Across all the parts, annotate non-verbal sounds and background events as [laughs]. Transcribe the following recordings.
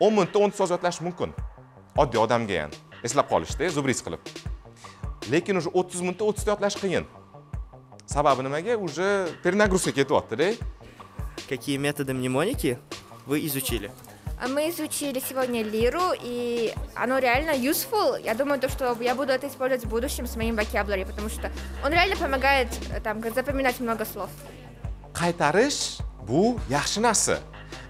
o'n mingta o'nta so'z yodlash mumkin oddiy odamga ham eslab qolishda зубрис qilib lekin уже o'ttiz mingta o'ttizta yodlash qiyin sababi nimaga уже перенагрузка ketyaptida какие методы мнемоники вы изучили а мы изучили сегодня лиру, и оно реально useful. Я думаю, то, что я буду это использовать в будущем с моим vocabulary, потому что он реально помогает э, там, запоминать много слов. Кайтарыш бу яхши насы.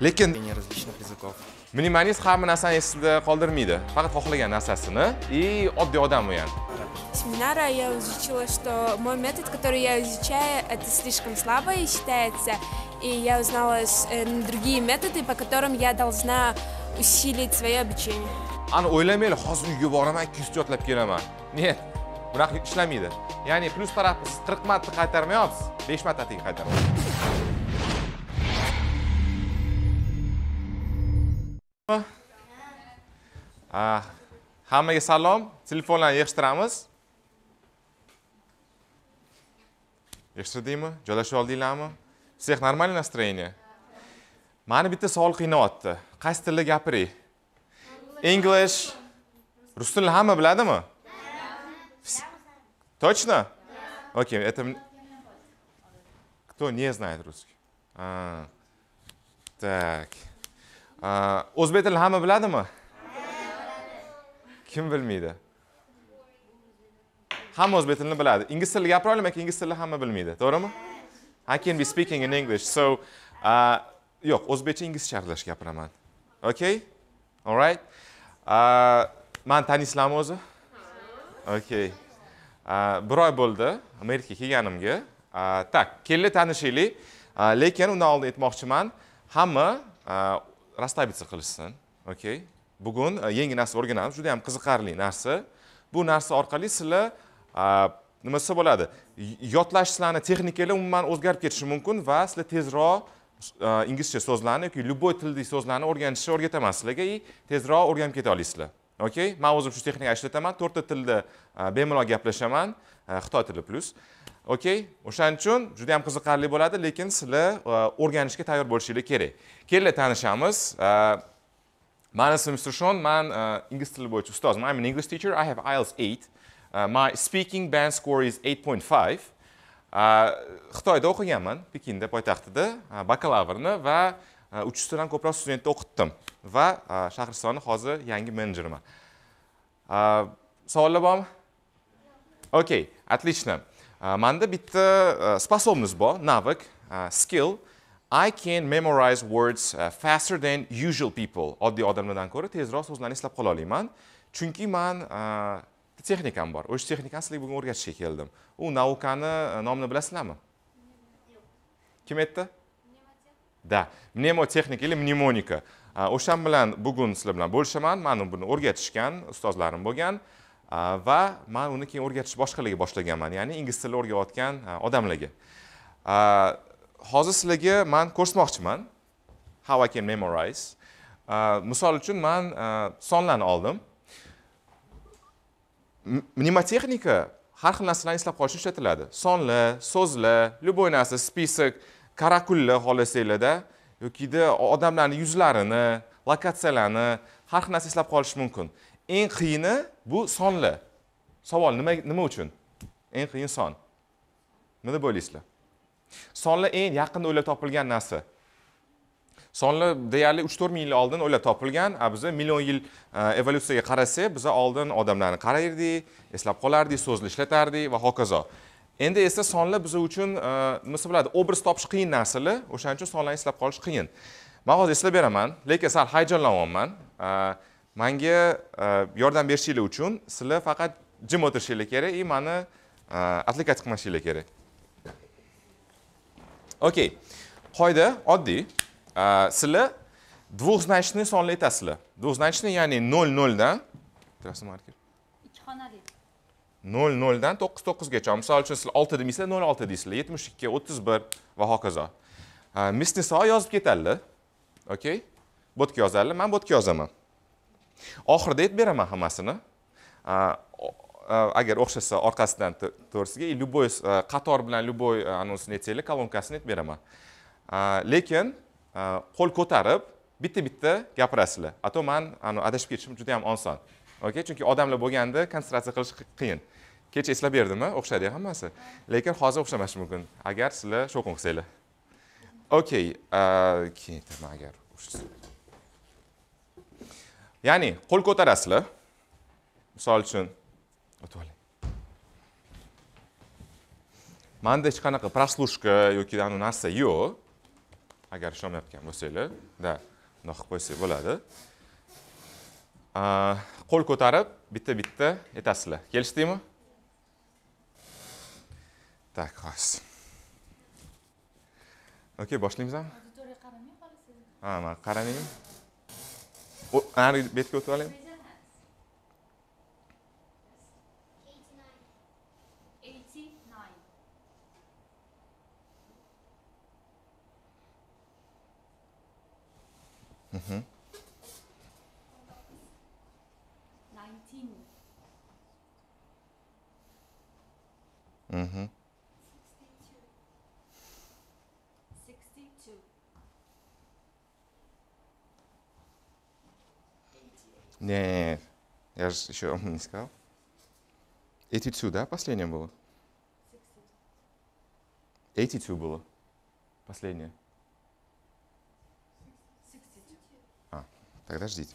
Лекин... различных языков. minimalist hamma narsani esida qoldirmaydi faqat xohlagan narsasini и oddiy odam bo'lgan семинара я изучила, что мой метод, который я изучаю, это слишком слабо и считается. И я узнала э, другие методы, по которым я должна усилить свое обучение. Ана ойламайли, ҳозир уйга бораман, 200 yodlab келаман. Нет, Бунақ ishlamaydi. Ya'ni плюс tarafni 40 marta qaytarmayapsiz, 5 marta qaytarasiz. Ah, hammaga salom telefonlarni yig'ishtiramiz yig'ishtirdingmi joylashib oldinglarmi всех нормальное настроение mani bitta savol qiynayapti qaysi tilda gapiring english rus tilini hamma biladimi точно окей это кто не знает русский так o'zbek tilini hamma biladimi kim bilmaydi hamma o'zbek tilini biladi ingliz tilida gapira olaman lekin ingliz tilini hamma bilmaydi to'g'rimi i can be speaking in english so uh, yo'q o'zbekcha inglizcha aralash gapiraman okay all right uh, mani taniysizlarmi o'zi okay uh, bir oy bo'ldi amerikaga kelganimga uh, tak kelinglar tanishaylik lekin undan oldin aytmoqchiman hamma расслабиться qilishsin Окей. bugun э, yangi narsa o'rganamiz juda yam qiziqarli narsa bu narsa orqali sizlar nima desa bo'ladi yodlash sizlarni texnikalar umuman o'zgarib ketishi mumkin va sizlar tezroq э, inglizcha so'zlarni yoki любой tildagi so'zlarni o'rganishni o'rgataman sizlarga и tezroq o'rganib keta olasizlar okey man o'zim shu texnikani ishlataman to'rtta tilda э, bemalol gaplashaman xitoy tili плюс. okey o'shaning uchun juda yam qiziqarli bo'ladi lekin sizlar e, o'rganishga tayyor bo'lishingiz kerak kelinglar tanishamiz e, mani ismim Sushon, man e, ingliz tili bo'yicha ustozman i'm an english teacher i have ielts 8 my speaking band score is 8.5. xitoyda o'qiganman pekinda poytaxtida bakalavrni va 300 dan ko'proq studentni o'qitdim va shahristonni hozir yangi menejeriman savollar bormi okey отлично manda bitta способность bor навык, skill I can memorize words faster than usual people. Oddiy odamlardan ko'ra tezroq so'zlarni eslab qola olaman. Chunki man texnikam bor. O'sha texnikani sizlarga bugun o'rgatishga keldim. U naukani nomini bilasizlarmi? Kim aytdi? Da. Mnemotexnika или mnemonika. O'shan bilan bugun sizlar bilan bo'lishaman. Mani buni o'rgatishgan ustozlarim bo'lgan. va man uni keyin o'rgatish boshqalarga boshlaganman ya'ni ingliz tilini o'rgatayotgan odamlarga hozir sizlarga man ko'rsatmoqchiman how i can memorize misol uchun man sonlarni oldim mnemotexnika har xil narsalarni eslab qolish uchun ishlatiladi sonlar so'zlar любой narsa spisak karakullar xohlasanglarda yokida odamlarni yuzlarini lokatsiyalarni har xil narsa eslab qolish mumkin eng qiyini Bu sonlar. Savol nima nima uchun? Eng qiyin son. Nima deb o'ylaysizlar? Sonlar eng yaqinda o'ylab topilgan narsa. Sonlar deyarli 3-4 ming yil oldin o'ylab topilgan, a biza million yil e, evolyutsiyaga qarasak, biza oldin odamlarni qarayirdik, eslab qolardik, so'zni ishlatardik va hokazo. Endi esa sonlar biz uchun nimasi e, biladi, obraz topish qiyin narsalar, o'shaning uchun sonlarni eslab qolish qiyin. Man hozir eslab beraman, lekin sal hayajonlanyapman. manga e, yordam berishinglar uchun sizlar faqat jim o'tirishinglar kerak и mani e, applikatsiya qilmasinglar kerak okey qoida oddiy sizlar двухзначный sonlar aytasizlar двухзначный ya'ni nol noldan ikki nol noldan to'qqiz to'qqizgacha misol uchun sizlar olti 6 nol olti deysizlar yetmish ikki o'ttiz bir va hokazo e, misniso yozib ketadilar okey botga yozadilar man botga yozaman oxirida aytib beraman hammasini agar o'xshasa orqasidan to'g'risiga и e, любой e, qator bilan любой e, anonsini aytsanglar kolonkasini aytib beraman lekin qo'l ko'tarib bitta bitta gapirasizlar Ato men man adashib ketishim juda yam oson okey chunki odamlar bo'lganda konsentratsiya qilish qiyin kecha eslab berdimi o'xshadi hammasi lekin hozir o'xshamashi mumkin agar sizlar shovqin qilsanglar okey keyin aytaman agar ya'ni qo'l ko'tarasizlar misol uchun o'tib oling manda hech qanaqa прослушка yoki anavi narsa yo'q agar ishonmayotgan bo'lsanglar да bundoq qilib qo'ysak bo'ladi qo'l ko'tarib bitta bitta aytasizlar kelishdikmi так xolos okey boshlaymizmi ha man qaramayman how did Beth go to Aleph? Mm-hmm. mm-hmm. 19. Mm-hmm. Не, я же еще [laughs] не сказал. Этитю, да, последнее было? Этитю было. Последнее. А, тогда ждите.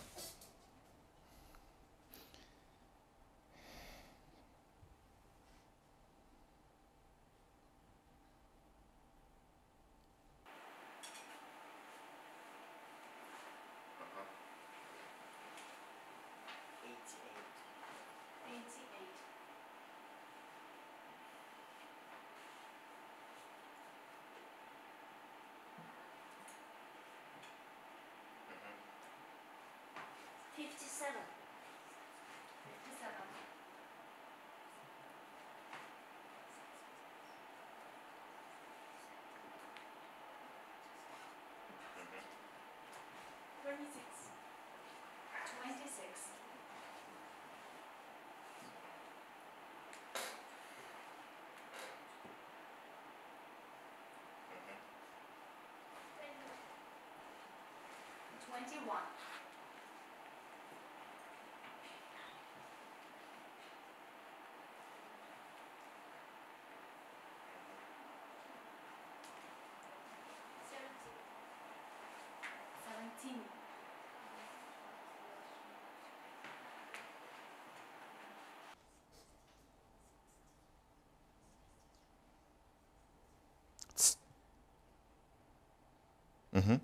Mm-hmm.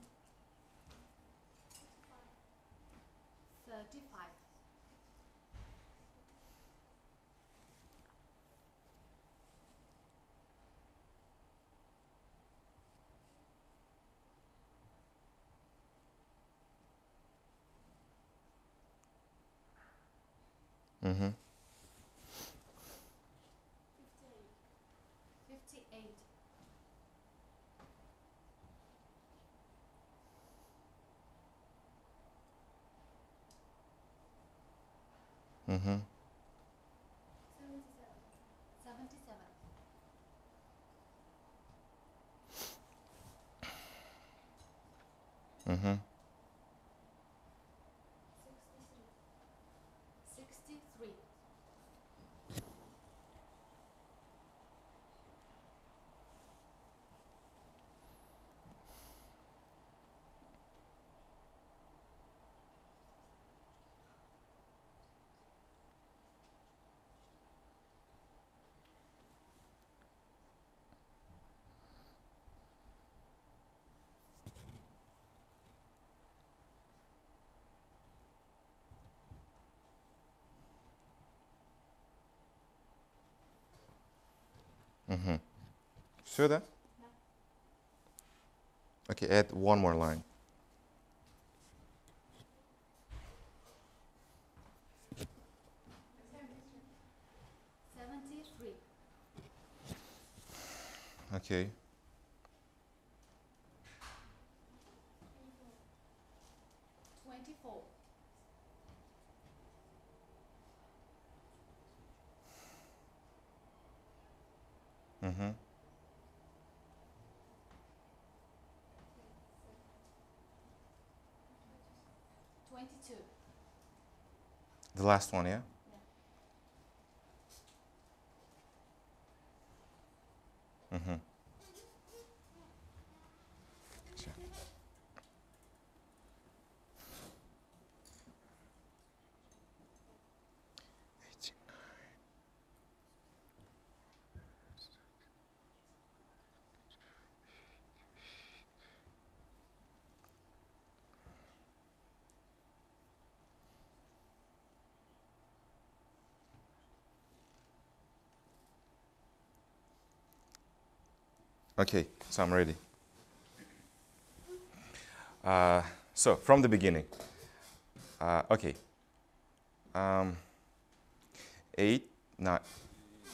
Mm-hmm. Mm-hmm. Mm-hmm. Sure that? Yeah. Okay, add one more line. Okay. Mm-hmm. The last one, yeah? Okay, so I'm ready. Uh, so from the beginning, uh, okay. Um, eight, nine,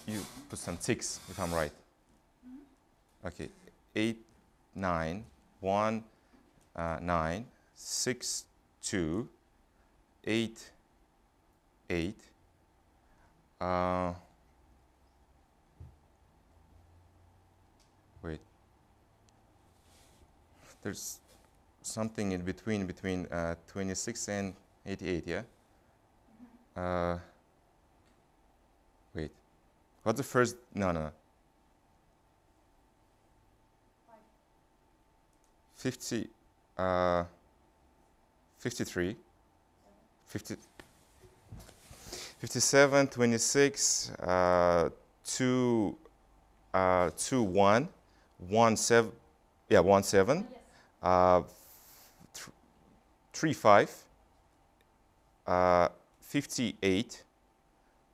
you put some six if I'm right. Okay, eight, nine, one, uh, nine, six, two, eight, eight. Uh, there's something in between, between uh, 26 and 88, yeah? Mm-hmm. Uh, wait. What's the first? No, no. 50, uh, 53, 50, 57, 26, uh, 2, uh, 2, 1, 1, 7, yeah, 1, 7, uh, three five fifty eight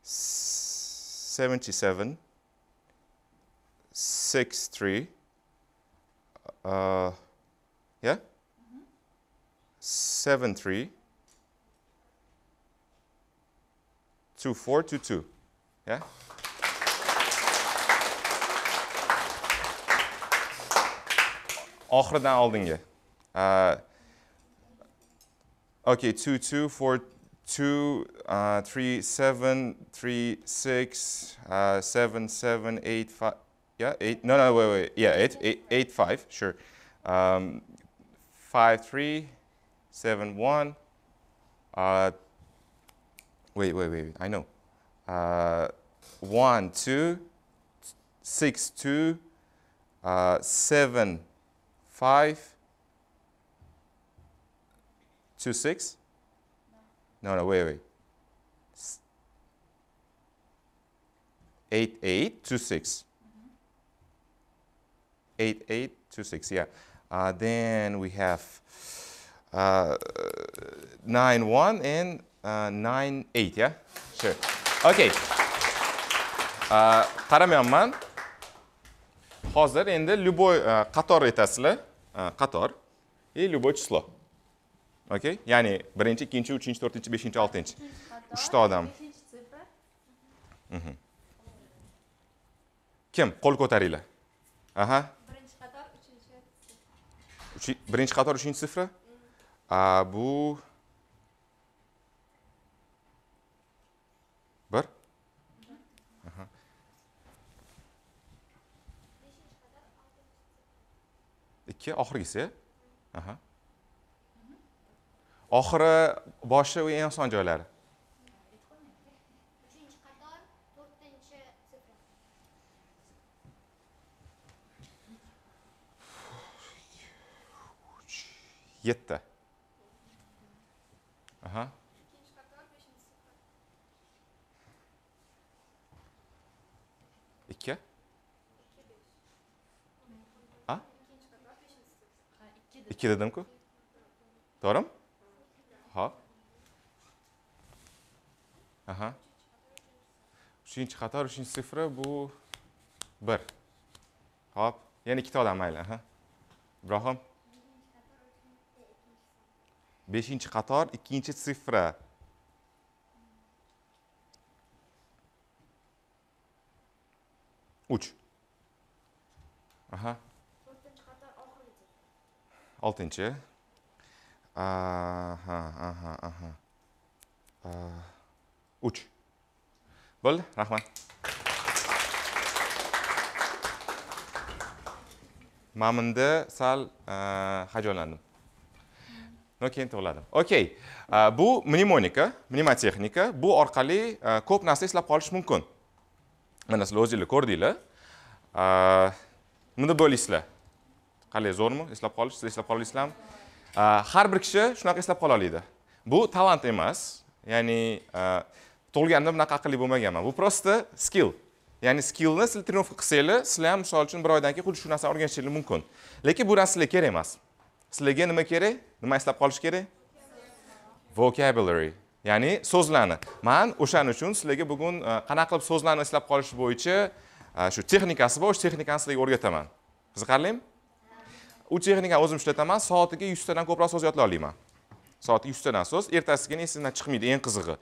th uh, 58, uh, yeah? seven three two four two two yeah? oxiridan oldingi uh, okay 2 2 4 2 uh, 3 7 3 6 uh, 7 7 8 5 yeah 8 no no wait wait yeah 8 8, eight 5 sure um, 5 3 7 1 uh, wait wait wait I know uh, 1 2 6 2 uh, 7 5 to 6? No, no, wait, wait. 8, 8 to 6. 8, 8 to 6, yeah. Uh, then we have uh, 9, 1 and uh, 9, 8, yeah? Sure. Okay. qaramyapman hozir endi любой qator aytasizlar qator и любое число. Окей? Ya'ni birinchi, ikkinchi, uchinchi, to'rtinchi, beshinchi, oltinchi. Uchta odam. Mhm. Kim? Qo'l ko'taringlar. Aha. Birinchi qator, uchinchi. Birinchi qator, uchinchi sifra? Mm. Bu ikki oxirgisi aha oxiri boshi va eng oson joylari yetti aha 2 dedim-ku. To'g'rimi? Xo'p. Aha. 3-qator 3-sifra bu 1. Xo'p, yana ikkita odam mayli, ha. Ibrohim. 5-qator 2-sifra. uch aha oltinchi aha aha aha uch bo'ldi rahmat man bunda sal e, hajajonlandim но keyin to'g'ladim okey bu mnemonika mnemotexnika bu orqali e, ko'p narsa eslab qolish mumkin mana sizlar o'zinglar ko'rdinglar buni bo'lasizlar qanday zo'rmi eslab qolish siz eslab qoldingizlarmi har bir kishi shunaqa eslab qola oladi bu talant emas ya'ni tug'ilganimda bunaqa aqlli bo'lmaganman bu просто skill ya'ni skillni siz тренировка qilsanglar sizlar ham misol uchun bir oydan keyin xuddi shu narsani o'rganishinglar mumkin lekin bu narsa sizlarga kerak emas sizlarga nima kerak nima eslab qolish kerak vocabulary ya'ni so'zlarni man o'shaning uchun sizlarga bugun qanaqa qilib so'zlarni eslab qolish bo'yicha shu texnikasi bor o'sha texnikani sizlarga o'rgataman qiziqarlimi u texnikani o'zim ishlataman soatiga yuztadan ko'proq so'z yodlay olaman soatiga yuztadan so'z ertasi kuni chiqmaydi eng qizig'i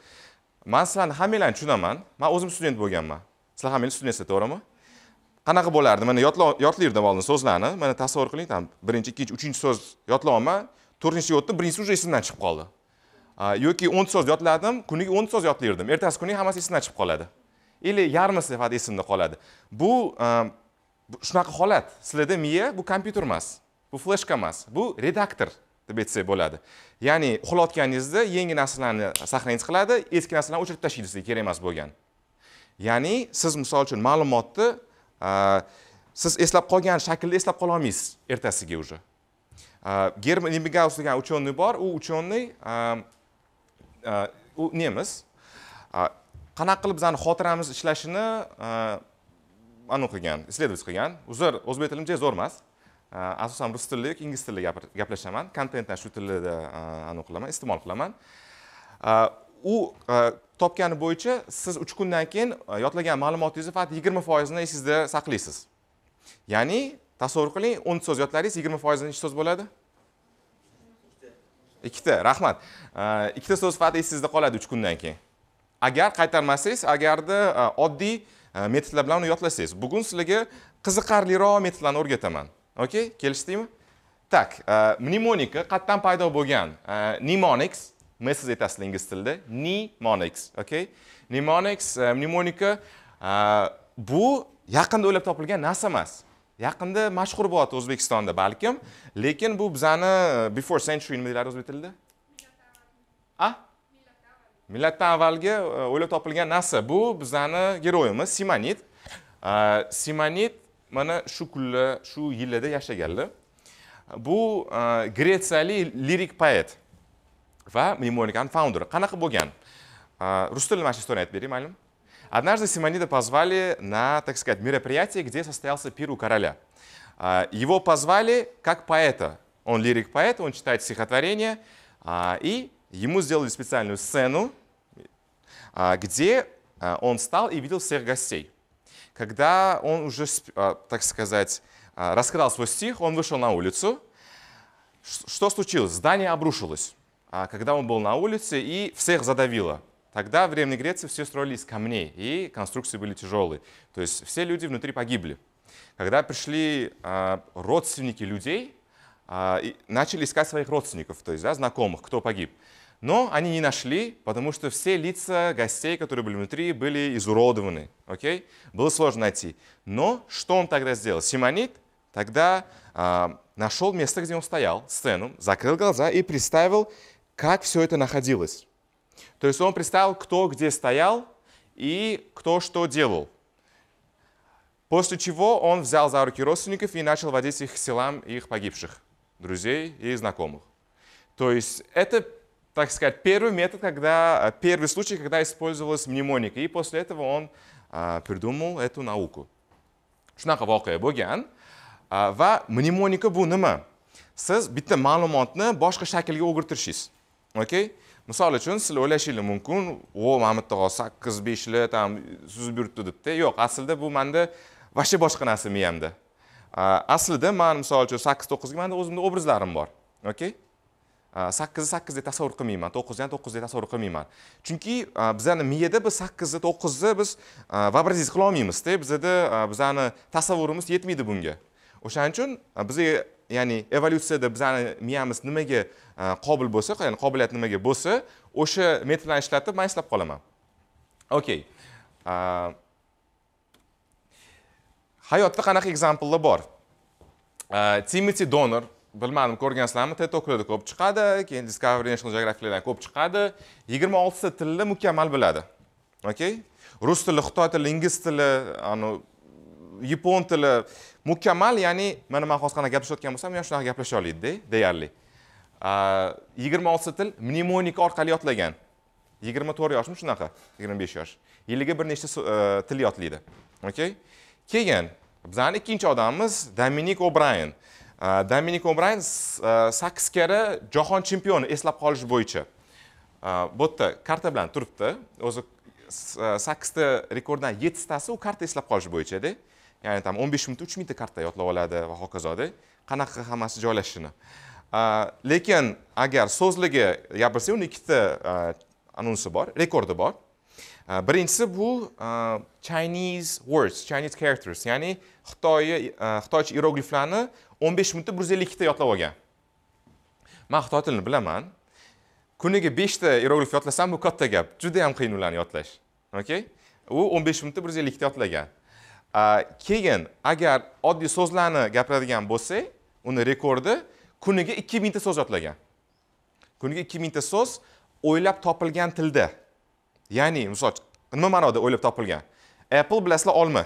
man sizlarni hammanglarni tushunaman man o'zim student bo'lganman sizlar hammanglar studentsizlar to'g'rimi qanaqa bo'lardi mana yodlayverdim oldin so'zlarni mana tasavvur qiling там birinchi ikkinchi uchinchi so'z yodlayapman to'rtinchiga o'tdim birinchisi уже esimdan chiqib qoldi yoki o'nta so'z yodladim kuniga o'nta so'z yodlayverdim ertasi kuni hammasi esimdan chiqib qoladi или yarmi faqat esimda qoladi bu shunaqa holat sizlarda miya bu kompyuter emas bu fleshka emas bu redaktor deb aytsak bo'ladi ya'ni uxlayotganingizda yangi narsalarni saqlangiz qiladi eski narsalarni o'chirib tashlaydi sizga kerak emas bo'lgan ya'ni siz misol uchun ma'lumotni siz eslab qolgan shaklda eslab qololmaysiz ertasiga уже german emigaus degan ученый bor u ученый u nemis qanaqa qilib bizani xotiramiz ishlashini anavi qilgan исследовать qilgan uzr o'zbek tilimcha zo'r emas asosan rus tilida yoki ingliz tilida gaplashaman kontentni shu tilda e, anavi qilaman iste'mol qilaman u e, topgani bo'yicha siz uch kundan keyin e, yodlagan ma'lumotingizni faqat yigirma foizini esingizda saqlaysiz ya'ni tasavvur qiling o'nta so'z yodladingiz yigirma foizi nechta so'z bo'ladi ikkita rahmat ikkita so'z faqat esingizda qoladi uch kundan keyin agar qaytarmasangiz agarda oddiy metodlar bilan uni yodlasangiz bugun sizlarga qiziqarliroq metodlarni o'rgataman okey kelishdikmi так e, mnemonika qayerdan paydo bo'lgan e, mnemonics m siz aytasizlar ingliz tilida mnemonics okey mnemonics e, mnemonika bu yaqinda o'ylab topilgan narsa emas yaqinda mashhur bo'lyapti o'zbekistonda balkim lekin bu bizani before century nima deyiladi o'zbek tilida a millatdan avvalgi o'ylab topilgan narsa bu bizani geroyimiz simonit simonit mana shu kunlar shu yillarda yashaganlar bu e, gretsiyalik lirik poet va mnemonikani founder qanaqa bo'lgan e, rus tilida mana shu историяni aytib beraymi mayli Однажды Симонида позвали на, так сказать, мероприятие, где состоялся пир у короля. Э, его позвали как поэта. Он лирик-поэт, он читает стихотворение, э, и ему сделали специальную сцену, э, где он стал и видел всех гостей. Когда он уже, а, так сказать, а, раскрал свой стих, он вышел на улицу. Что случилось? Здание обрушилось, а, когда он был на улице, и всех задавило. Тогда в Древней Греции все строили из камней, и конструкции были тяжелые. То есть все люди внутри погибли. Когда пришли родственники людей, и начали искать своих родственников, то есть да, знакомых, кто погиб. Но они не нашли, потому что все лица гостей, которые были внутри, были изуродованы. Окей? Было сложно найти. Но что он тогда сделал? Симонит тогда э, нашел место, где он стоял, сцену, закрыл глаза и представил, как все это находилось. То есть он представил, кто где стоял и кто что делал. После чего он взял за руки родственников и начал водить их к селам их погибших, друзей и знакомых. То есть это так сказать, первый метод, когда, э, первый случай, когда использовалась мнемоника. И после этого он а, придумал эту науку. Shunaqa voqea bo'lgan Ва мнемоника bu nima? Siz bitta ma'lumotni boshqa shaklga o'girtirishingiz. Окей? Misol uchun siz o'ylashingiz mumkin, o, Mamad tog'a 8-5 li tam suzib yuribdi debdi. Yo'q, aslida bu menda vashe boshqa narsa miyamda. Aslida men misol uchun 8-9 ga menda o'zimda obrazlarim Okay? sakkizni sakkiz deb tasavvur qilmayman to'qqizni ham to'qqiz deb tasavvur qilmayman chunki bizani miyada biz sakkizni to'qqizni biz voобразить olmaymizda bizada bizani tasavvurimiz yetmaydi bunga o'shaning uchun biza ya'ni evolyutsiyada bizani miyamiz nimaga qobil bo'lsa ya'ni qobiliyat nimaga bo'lsa o'sha metodlarni ishlatib man eslab qolaman okey hayotda qanaqa ekzamplar bor timiti donor bilmadim ko'rgansizlarmi ted ko'p chiqadi keyin discovery national geographic ko'p chiqadi yigirma oltita tilni mukammal biladi okey rus tili xitoy tili ingliz tili yapon tili mukammal ya'ni mana man hozir qanaqa gaplashayotgan bo'lsam ham shunaqa gaplasha oladida deyarli yigirma oltita til mnemonika orqali yodlagan yigirma to'rt yoshmi shunaqa yigirma besh yosh yiliga bir nechta til yodlaydi okey keyin bizani ikkinchi odamimiz dominik o'brayn dominik o'brayn sakkiz karra jahon chempioni eslab qolish bo'yicha bu yerda karta bilan turibdi o'zi э, sakkizta rekorddan yettitasi u karta eslab qolish bo'yichada ya'ni там o'n besh mingta uch mingta karta yodlab oladi va hokazoda qanaqa hammasi joylashishini lekin agar so'zligi gapirsa uni ikkita э, anonsi bor rekordi bor birinchisi bu э, chinese words chinese characters ya'ni xitoy xitoycha uh, irogliflarni o'n besh minutda bir yuz ellik ikkita yodlab olgan man xitoy tilini bilaman kuniga beshta iroglif yodlasam bu katta gap juda yam qiyin ularni yodlash okey u o'n besh minutda bir yuz ellikta yodlagan keyin agar oddiy so'zlarni gapiradigan bo'lsak uni rekordi kuniga ikki mingta so'z yodlagan kuniga ikki mingta so'z o'ylab topilgan tilda ya'ni misol nima ma'noda o'ylab topilgan apple bilasizlar olma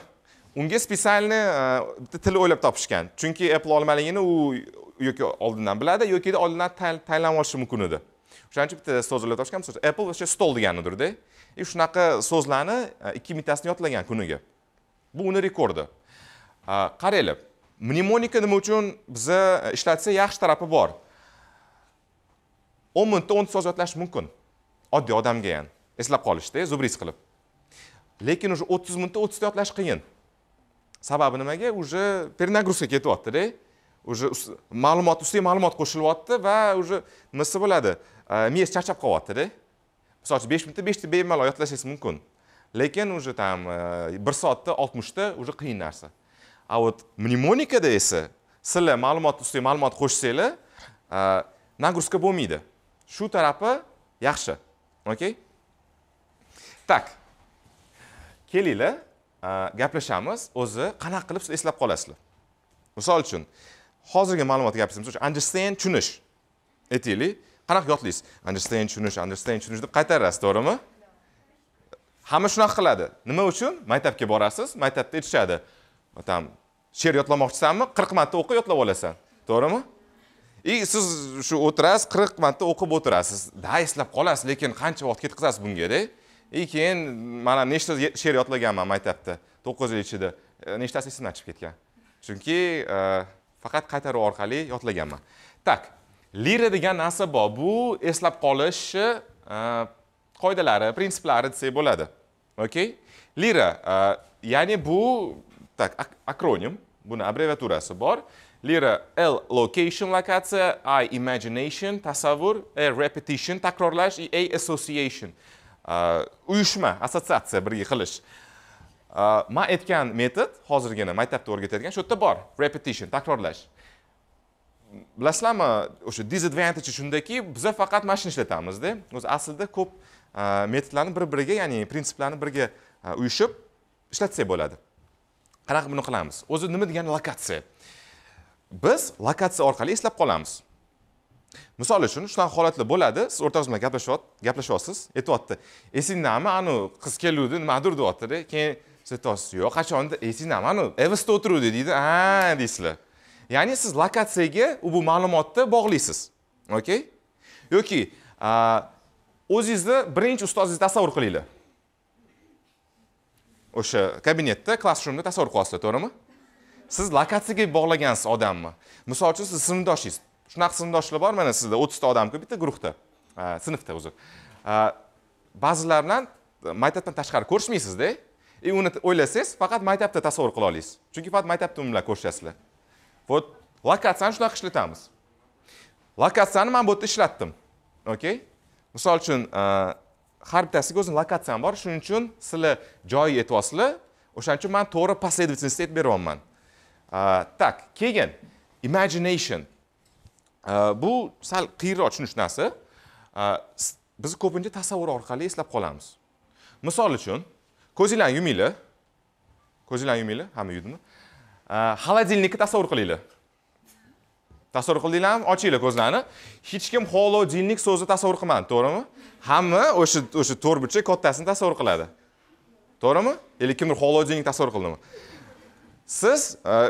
unga специальный e, til o'ylab topishgan chunki apple olmaligini u yoki oldindan biladi yoki oldindan tanlab olishi mumkin edi o'shaning uchun bitta so'z o'ylab topishgan apple o'sha stol deganidirda и e, shunaqa so'zlarni e, ikki mingtasini yodlagan kuniga bu uni rekordi qaranglar mnemonika nima uchun biza ishlatsa yaxshi tarafi bor o'n minutda o'nta so'z yodlash mumkin oddiy odamga ham eslab qolishda zubriz qilib lekin уже o'ttiz minutda o'ttizta yodlash qiyin sababi nimaga уже перенагрузка ketyaptida уже ma'lumot ustiga ma'lumot qo'shilyapti va уже nimasi bo'ladi э, miyangiz charchab qolyaptida misol uchun besh minutda beshta bemalol yodlashingiz mumkin lekin уже там э, bir soatda oltmishta уже qiyin narsa a вот mnemonikada esa sizlar ma'lumot ustiga ma'lumot qo'shsanglar э, nagruzka bo'lmaydi shu tarafi yaxshi okey так kelinglar Э, gaplashamiz o'zi qanaqa qilib siz eslab qolasizlar misol uchun hozirgi ma'lumot gapirsangiz o'sha understand tushunish aytaylik qanaqa yodlaysiz understand tushunish understand tushunish deb qaytarasiz to'g'rimi hamma shunaqa qiladi nima uchun maktabga borasiz maktabda aytishadi там she'r yodlamoqchisanmi qirq marta o'qi yodlab olasan to'g'rimi и siz shu o'tirasiz qirq marta o'qib o'tirasiz да eslab qolasiz lekin qancha vaqt ketkazasiz bungada и keyin mana nechta she'r yodlaganman maktabda to'qqiz yil ichida e, nechtasi esimdan chiqib ketgan chunki e, faqat qaytaruv orqali yodlaganman tak lira degan narsa bor bu eslab qolish e, qoidalari prinsiplari desak bo'ladi okey lira ya'ni bu так akronim buni abbreviaturasi bor Lira L location lokatsiya, I imagination tasavvur, r repetition takrorlash, A association uyushma assotsiatsiya birga qilish man aytgan metod hozirgina maktabda o'rgatadigan shu yerda bor repetition takrorlash bilasizlarmi o'sha disadvantage shundaki biza faqat mana shuni ishlatamizda o'zi aslida ko'p metodlarni bir biriga ya'ni prinsiplarni birga uyushib ishlatsak bo'ladi qanaqa buni qilamiz o'zi nima degani lokatsiya biz lokatsiya orqali eslab qolamiz misol uchun shunaqa holatlar bo'ladi siz o'rtog'ingiz bilan gaplashyapsiz aytyapti esingdami anavi qiz keluvdi nimadir deyaptida keyin siz aytyapsiz yo'q qachon esingdami anavi evsda o'tiruvdi deydi a deysizlar ya'ni siz lokatsiyaga bu ma'lumotni bog'laysiz okey yoki o'zingizni birinchi ustozingizni tasavvur qilinglar o'sha kabinetda klassrumda tasavvur qilyapsizlar to'g'rimi siz lokatsiyaga bog'lagansiz odamni misol uchun siz sinfdoshingiz shunaqa sinfdoshlar bor mana sizda o'ttizta odamku bitta guruhda sinfda o'zi ba'zilar bilan maktabdan tashqari ko'rishmaysizda и e, uni o'ylasangiz faqat maktabda tasavvur qila olasiz chunki faqat maktabda umuman ko'rishasizlar вот lokatsiyani shunaqa ishlatamiz lokatsiyani man bu yerda ishlatdim okey misol uchun har bittasiga o'zini lokatsiyam bor shuning uchun sizlar joyi aytyapsizlar o'shaning uchun man to'g'ri последовательность aytib beryapman так keyin imagination bu sal qiyinroq tushunishunasi biz ko'pincha tasavvur orqali eslab qolamiz misol uchun ko'zinglarni yuminglar ko'zinglarni yuminglar hamma yumdimi холодильникni tasavvur qilinglar tasavvur qildinglarmi ochinglar ko'zlarni hech kim холодильник so'zini tasavvur qilmadi to'g'rimi hamma o'sha o'sha to'rt burchak kattasini tasavvur qiladi to'g'rimi или kimdir холодильник tasavvur qildimi siz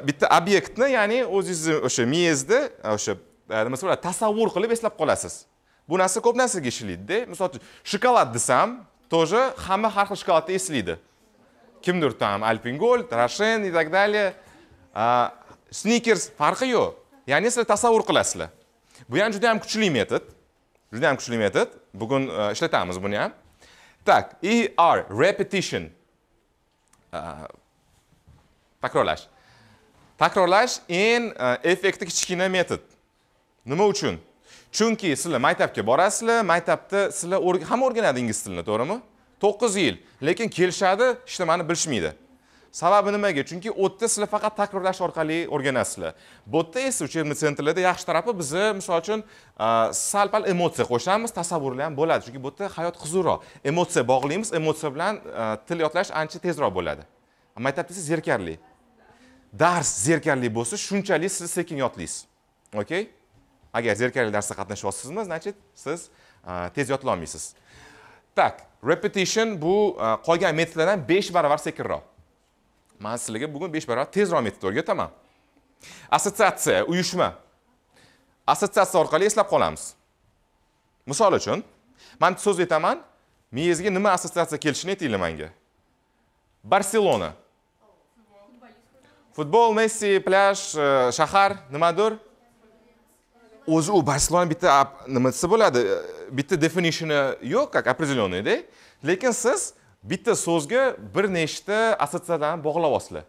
bitta obyektni ya'ni o'zingizni o'sha miyangizni o'sha nima bo'ladi tasavvur qilib eslab qolasiz bu narsa ko'p narsaga ishlaydida misol uchun shokolad desam тоже hamma har xil shokoladni eslaydi kimdir там alpingold rashen и так далее snikers farqi yo'q ya'ni sizlar tasavvur qilasizlar bu ham juda ham kuchli metod juda ham kuchli metod bugun e, ishlatamiz buni ham так er repetition takrorlash takrorlash eng effektiv kichkina metod nima uchun chunki sizlar maktabga borasizlar maktabda sizlar ham o'rganadingiz tilni to'g'rimi to'qqiz yil lekin kelishadi ishlamani bilishmaydi sababi nimaga chunki u yerda sizlar faqat takrorlash orqali o'rganasizlar bu yerda esa учебный sentrlarda yaxshi tarafi biza misol uchun sal pal emotsiya qo'shamiz tasavvurlar ham bo'ladi chunki bu yerda hayot huzurroq emotsiya bog'laymiz emotsiya bilan til yodlash ancha tezroq bo'ladi maktabda esa zerkarli dars zerkarli bo'lsa shunchalik siz sekin yodlaysiz okey agar zerikarli darsda qatnashyapsizmi значит siz tez olmaysiz так repetition bu qolgan metodlardan besh barobar sekinroq man sizlarga bugun besh barobar tezroq metod o'rgataman assotsiatsiya uyushma assotsiatsiya orqali eslab qolamiz misol uchun man so'z aytaman miyangizga nima assotsiatsiya kelishini aytinglar menga barselona futbol messi plyaj e, shahar nimadir o'zi u barselona bitta nima desa bo'ladi bitta definitioni yo'q как определенныйda lekin siz bitta so'zga bir nechta assotsiatsiyani bog'lab olasizlar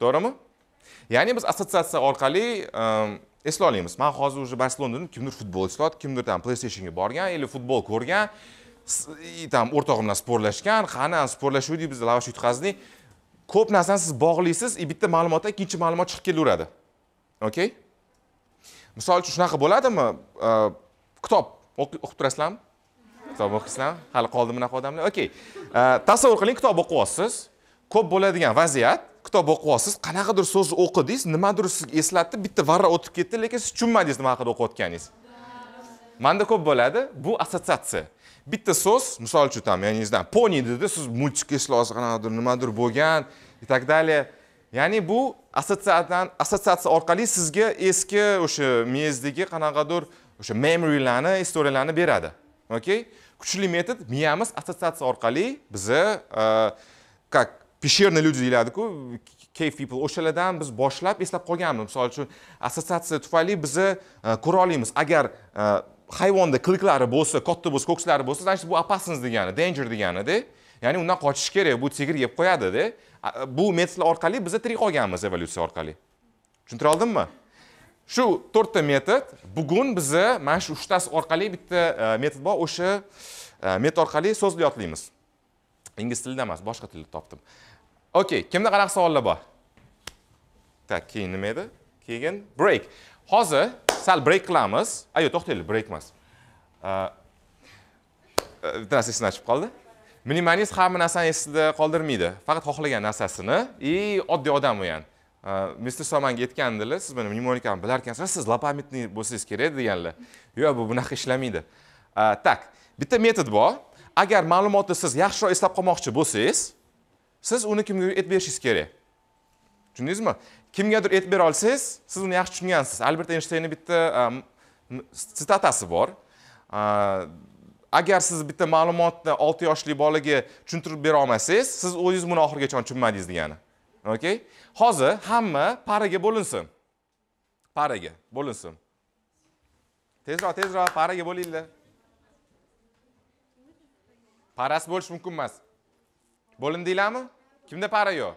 to'g'rimi ya'ni biz assotsiatsiya orqali ehm, eslay olamiz man hozir уже dedim kimdir futbol eslayapti kimdir там playstationga borgan или futbol ko'rgan там o'rtog'im bilan sportlashgan qani sportlashuvdik biz lavash yutqazdik ko'p narsani siz bog'laysiz и bitta ma'lumotdan ikkinchi ma'lumot chiqib kelaveradi okey misol uchun shunaqa bo'ladimi kitob o'qib turasizlarmi kitob o'qiysizlarmi hali qoldi bunaqa odamlar okey tasavvur qiling kitob o'qiyapsiz ko'p bo'ladigan vaziyat kitob o'qiyapsiz qanaqadir so'zni o'qidingiz nimadir sizga eslatdi bitta varra o'tib ketdi lekin siz tushunmadingiz nima haqida o'qiyotganingiz manda ko'p bo'ladi bu assotsiatsiya bitta so'z misol uchun там я не знаю poni dedi siz multик eslasi qanaqadir nimadir bo'lgan и так далее ya'ni bu assotsiatsiyadan assotsiatsiya orqali sizga eski o'sha miyangizdagi qanaqadir o'sha memorylarni istoriyalarni beradi okey kuchli metod miyamiz assotsiatsiya orqali bizni e, как пещерные люди deyiladiku cave people o'shalardan biz boshlab eslab qolganmiz misol uchun assotsiatsiya tufayli bizni e, ko'ra olamiz agar e, hayvonda qiliqlari bo'lsa katta bo'lsa ko'kslari bo'lsa значит bu опасность degani danger deganida ya'ni undan qochish kerak bu sigir yeb qo'yadida bu metl orqali biz tirik qolganmiz evolyutsiya orqali tushuntira oldimmi shu to'rtta metod bugun biza mana shu uchtasi orqali bitta e, metod bor o'sha e, metod orqali so'z yodlaymiz ingliz tilida emas boshqa tilda topdim okey kimda qanaqa savollar bor так keyin nima edi keyin break hozir sal break qilamiz ayo to'xtanglar break emas e, bitta narsa esimdan chiqib qoldi minimalist hamma narsani esida qoldirmaydi faqat xohlagan narsasini и oddiy odam u ham mister somanga aytgandilar siz buni mnemonikani bilarkansiz siz lopomitniy bo'lsangiz kerak deganlar yo'q bu bunaqa ishlamaydi так bitta metod bor agar ma'lumotni siz yaxshiroq eslab qolmoqchi bo'lsangiz siz uni kimga aytib berishingiz kerak tushundingizmi kimgadir aytib bera olsangiz siz uni yaxshi tushungansiz albert Einsteinning bitta sitatasi bor agar siz bitta ma'lumotni 6 yoshli bolaga tushuntirib bera olmasangiz siz o'zingiz buni oxirigacha tushunmadingiz degani okey hozir hamma paraga bo'linsin paraga bo'linsin tezroq tezroq paraga bo'linglar parasi bo'lish mumkin emas bo'lindinglarmi kimda para yo'q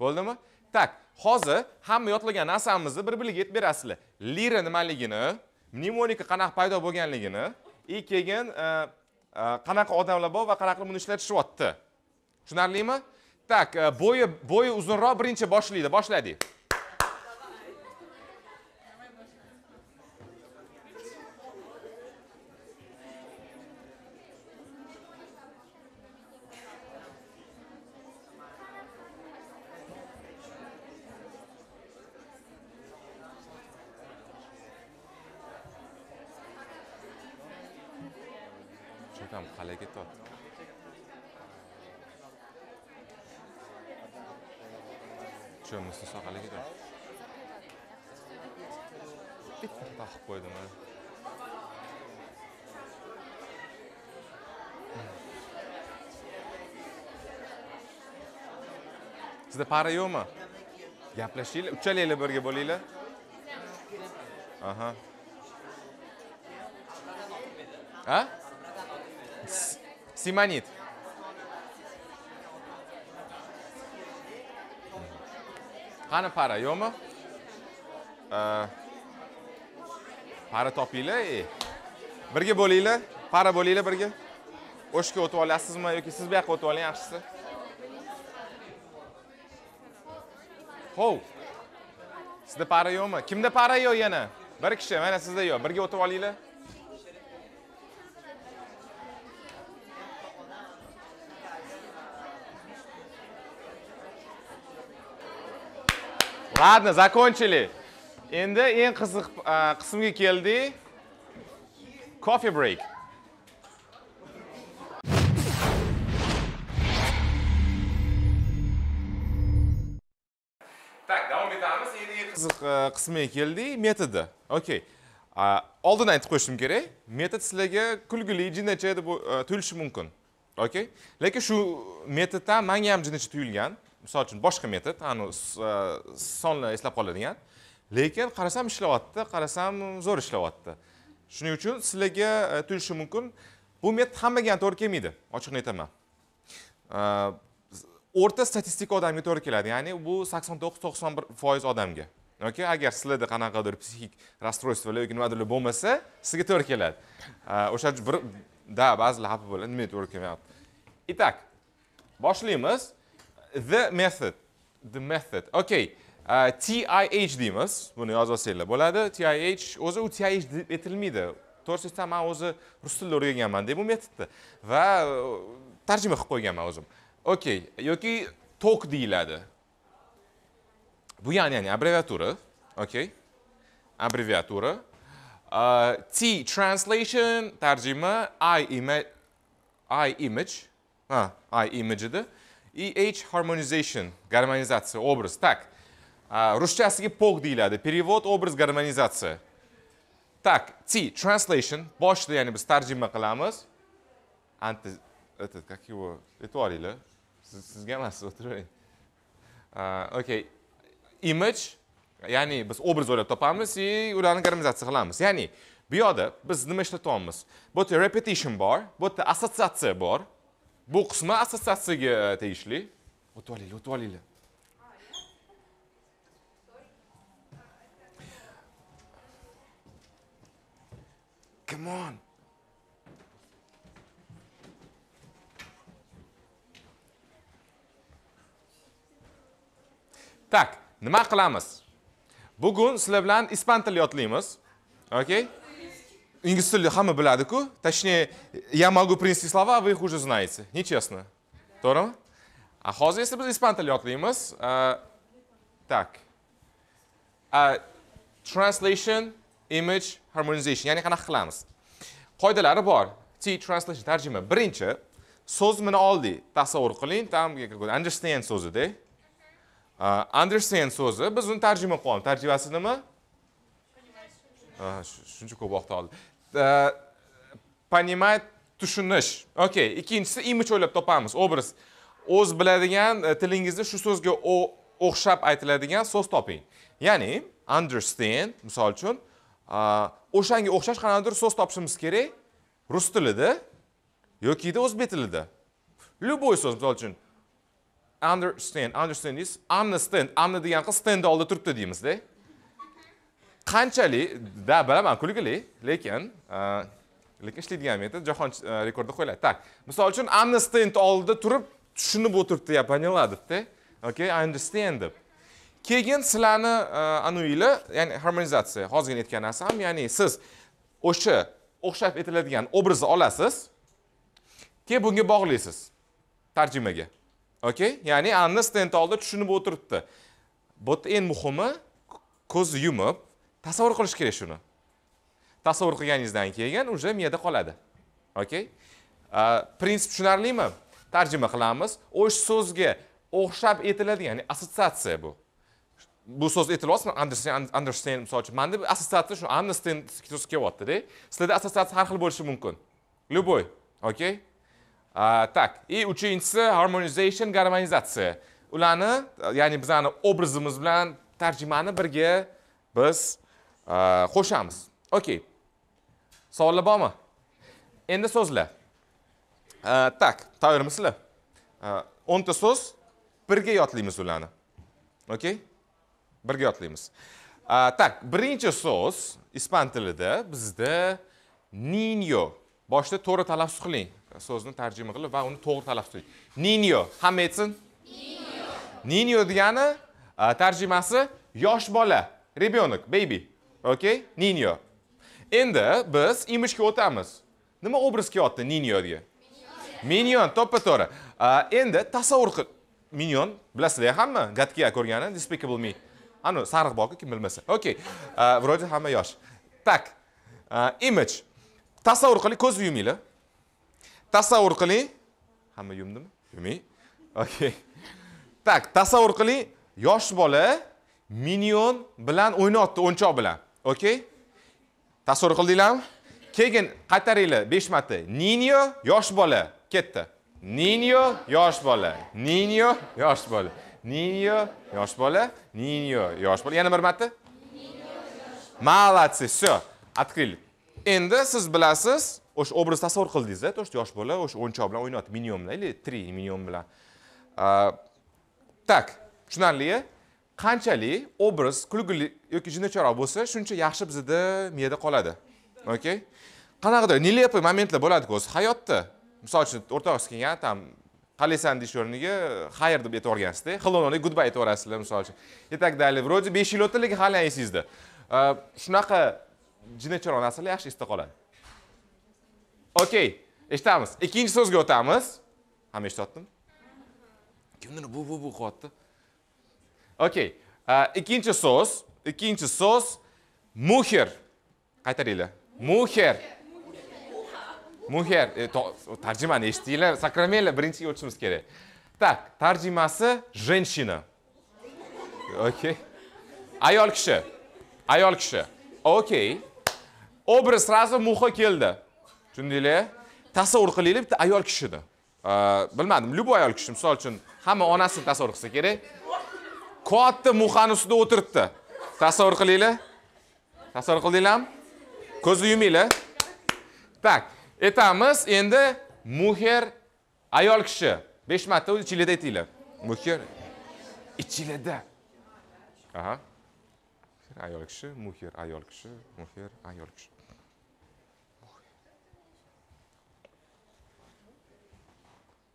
bo'ldimi так hozir hamma yodlagan narsamizni bir biriga aytib berasizlar lira nimaligini mnemonika qanaqa paydo bo'lganligini i keyin e, e, qanaqa odamlar bor va qanaqa buni ishlatishyapti tushunarlimi так e, bo'yi bo'yi uzunroq birinchi boshlaydi boshladik ham haligi tot shu musnisoq haligi tot bitta taqib qo'ydim sizda para yo'qmi gaplashinglar uchalanglar birga bo'linglar aha a Симонит. qani para йома. para topinglar e birga bo'linglar para bo'linglar birga o'shga o'tib olasizmi yoki siz bu yoqqa o'tib oling yaxshisi hov sizda para yo'qmi kimda para yo'q yana bir kishi mana sizda yo'q birga o'tib ладно закончили endi eng qiziq qismga keldik coffee break так davom etamiz endi eng qiziq qismiga keldik metodi okey oldin aytib qo'yishim kerak metod sizlarga kulgili jinacha deb tuyulishi mumkin okey lekin shu metoddan manga ham jinacha tuyulgan misol uchun boshqa metod anavi e, sonni eslab qoladigan lekin qarasam ishlayapti qarasam zo'r ishlayapti shuning uchun sizlarga e, tuyulishi mumkin bu metod hammaga ham to'g'ri kelmaydi ochiqni aytaman e, o'rta statistika odamga to'g'ri keladi ya'ni bu sakson to'qqiz to'qson bir foiz odamga yoki agar sizlarda qanaqadir psixik расстройствоlar yoki nimadirlar bo'lmasa sizga to'g'ri keladi o'sha bir да ba'zilar xafa bo'ladi nimaga to'g'ri kelmayapti итак boshlaymiz the method the method okay uh, tih deymiz buni yozmasanglar bo'ladi tih o'zi u tih deb aytilmaydi to'g'risida men o'zi rus tilida deb bu metodni va uh, tarjima qilib qo'yganman o'zim Okay, yoki tok deyiladi bu ya'ni ya'ni abreviatura Okay. abreviatura uh, t translation tarjima i ima i image ha i image edi EH harmonization, гармонизация, образ. Так, русчасиga POG deyiladi. Перевод, образ, гармонизация. Так, T, translation, boshida ya'ni biz tarjima qilamiz. Анти, это, как его, это Орила. Sizga emas, o'tiravering. Окей. Image, ya'ni biz образ o'ylab topamiz и ularni гармонизация qilamiz. Ya'ni bu yoqda biz nima ishlatyapmiz? Bu yerda repetition bor, bu ассоциация assotsiatsiya bor. bu qismi assotsiatsiyaga e, tegishli o'tib olinglar o'tib olinglar come on tak nima qilamiz bugun sizlar bilan ispan tili yodlaymiz okay ingliz tilini hamma biladi-ku. Точнее, я могу принести слова, вы их уже знаете. Нечестно. To'g'rimi? A hozir esa biz ispan tilini yodlaymiz. Так. translation, image harmonization, ya'ni qanaqa qilamiz? Qoidalari bor. T translation tarjima. Birinchi, so'z mini oldik. Tasavvur qiling, tam understand so'zida. understand so'zi biz uni tarjima qilyapmiz. Tarjimasi nima? shuncha ko'p vaqt oldi понимать tushunish okey ikkinchisi imij o'ylab topamiz obraz o'z biladigan э, tilingizda shu so'zga o'xshab aytiladigan so'z toping ya'ni understand misol uchun o'shanga o'xshash qanaqadir so'z topishimiz kerak rus tilida yokida o'zbek tilida любой so'z misol uchun understand understand is understand amni degan qiz standni oldida turibdi deymizda qanchalik да bilaman kulgili lekin e, lekin ishlaydigan metod jahon e, rekordi qo'yiladi так misol uchun amnesty oldida turib tushunib o'tiribdi я поняла debda okay i understand deb keyin sizlarni e, anuviylar ya'ni harmonizatsiya hozirgina aytgan narsam ya'ni siz o'sha o'xshab etiladigan obrazni olasiz keyin bunga bog'laysiz tarjimaga okay ya'ni amnesty oldida tushunib o'tiribdi bu yerda eng muhimi ko'zni yumib tasavvur qilish kerak shuni tasavvur qilganingizdan keyin уже miyada qoladi okey e, prinsip tushunarlimi tarjima qilamiz o'sha so'zga o'xshab etiladi ya'ni assotsiatsiya bu bu so'z aytilyapsizmi understand understand misol uchun manda assotsiatsiya shu understand so'z kelyaptida sizlarda assotsiatsiya har xil bo'lishi mumkin любой okey так e, и uchinchisi harmonization garmonizatsiya ularni ya'ni bizani obrazimiz bilan tarjimani birga biz Э, qo'shamiz okey savollar bormi endi so'zlar tak э, tayyormisizlar э, o'nta so'z birga yodlaymiz ularni okey birga yodlaymiz tak birinchi so'z ispan tilida bizda ninyo boshida to'g'ri talaffuz qiling so'zni tarjima qilib va uni to'g'ri talaffuz qiling ninyo hamma aytsin ninyo degani tarjimasi yosh bola ребенок baby okay ninyo endi biz imishga o'tamiz nima obraz kiyotdi ninyo deya? minyon to'ppa to'g'ri endi tasavvur qil minyon bilasizlar hamma gatkiya ko'rgani despicable me Ano, sariq boqqa kim bilmasa okey Vrodi hamma yosh Tak. image tasavvur qiling ko'z yuminglar tasavvur qiling hamma yumdimi yuming okey Tak, tasavvur qiling yosh bola minyon bilan o'ynayapti o'nchoq bilan okey tasavvur qildinglarmi keyin qaytaringlar 5 marta ninyo yosh bola ketdi ninyo yosh bola ninyo yosh bola ninyo yosh bola ninyo yosh bola yana bir marta молодцы все открыли endi siz bilasiz o'sha obraz tasavvur qildingiz to'rt yosh bola o'sha o'yinchoq bilan o'ynayapti minion bilan или три minion bilan э, так tushunarli qanchalik obraz kulgili yoki jinochoroq bo'lsa shuncha yaxshi bizda miyada qoladi okey qanaqadir нелепый momentlar bo'ladiku o'zi hayotda misol uchun o'rtog'ingiz kelgan там qalaysan deyish o'rniga xayr deb aytvorgansizda hello goodbye aytaverasizlar misol uchun и так далее вроде besh yil o'tdi lekin hali esingizda э, shunaqa jinacharoq narsalar yaxshi esda qoladi okey eshitamiz ikkinchi so'zga o'tamiz hamma eshityaptimi kimdir bu bu bu qilyapti okey eh, ikkinchi so'z ikkinchi so'z muher qaytaringlar muhr muhr eh, tarjimani eshitdinglar sakramanglar birinchiga o'tishimiz kerak так tarjimasi женщина okey ayol kishi ayol kishi okey obraz сразу muha keldi tushundinglar tasavvur qilinglar eh, bitta ayol kishini bilmadim любой ayol kishi misol uchun hamma onasini tasavvur qilsa kerak katta muxani ustida o'tiribdi tasavvur qilinglar tasavvur qildinglarmi ko'zni yuminglar так aytamiz endi muher ayol kishi besh marta ichinglarda aytinglar muher ichinglarda aha ayol kishi muher ayol kishi muher ayol kishi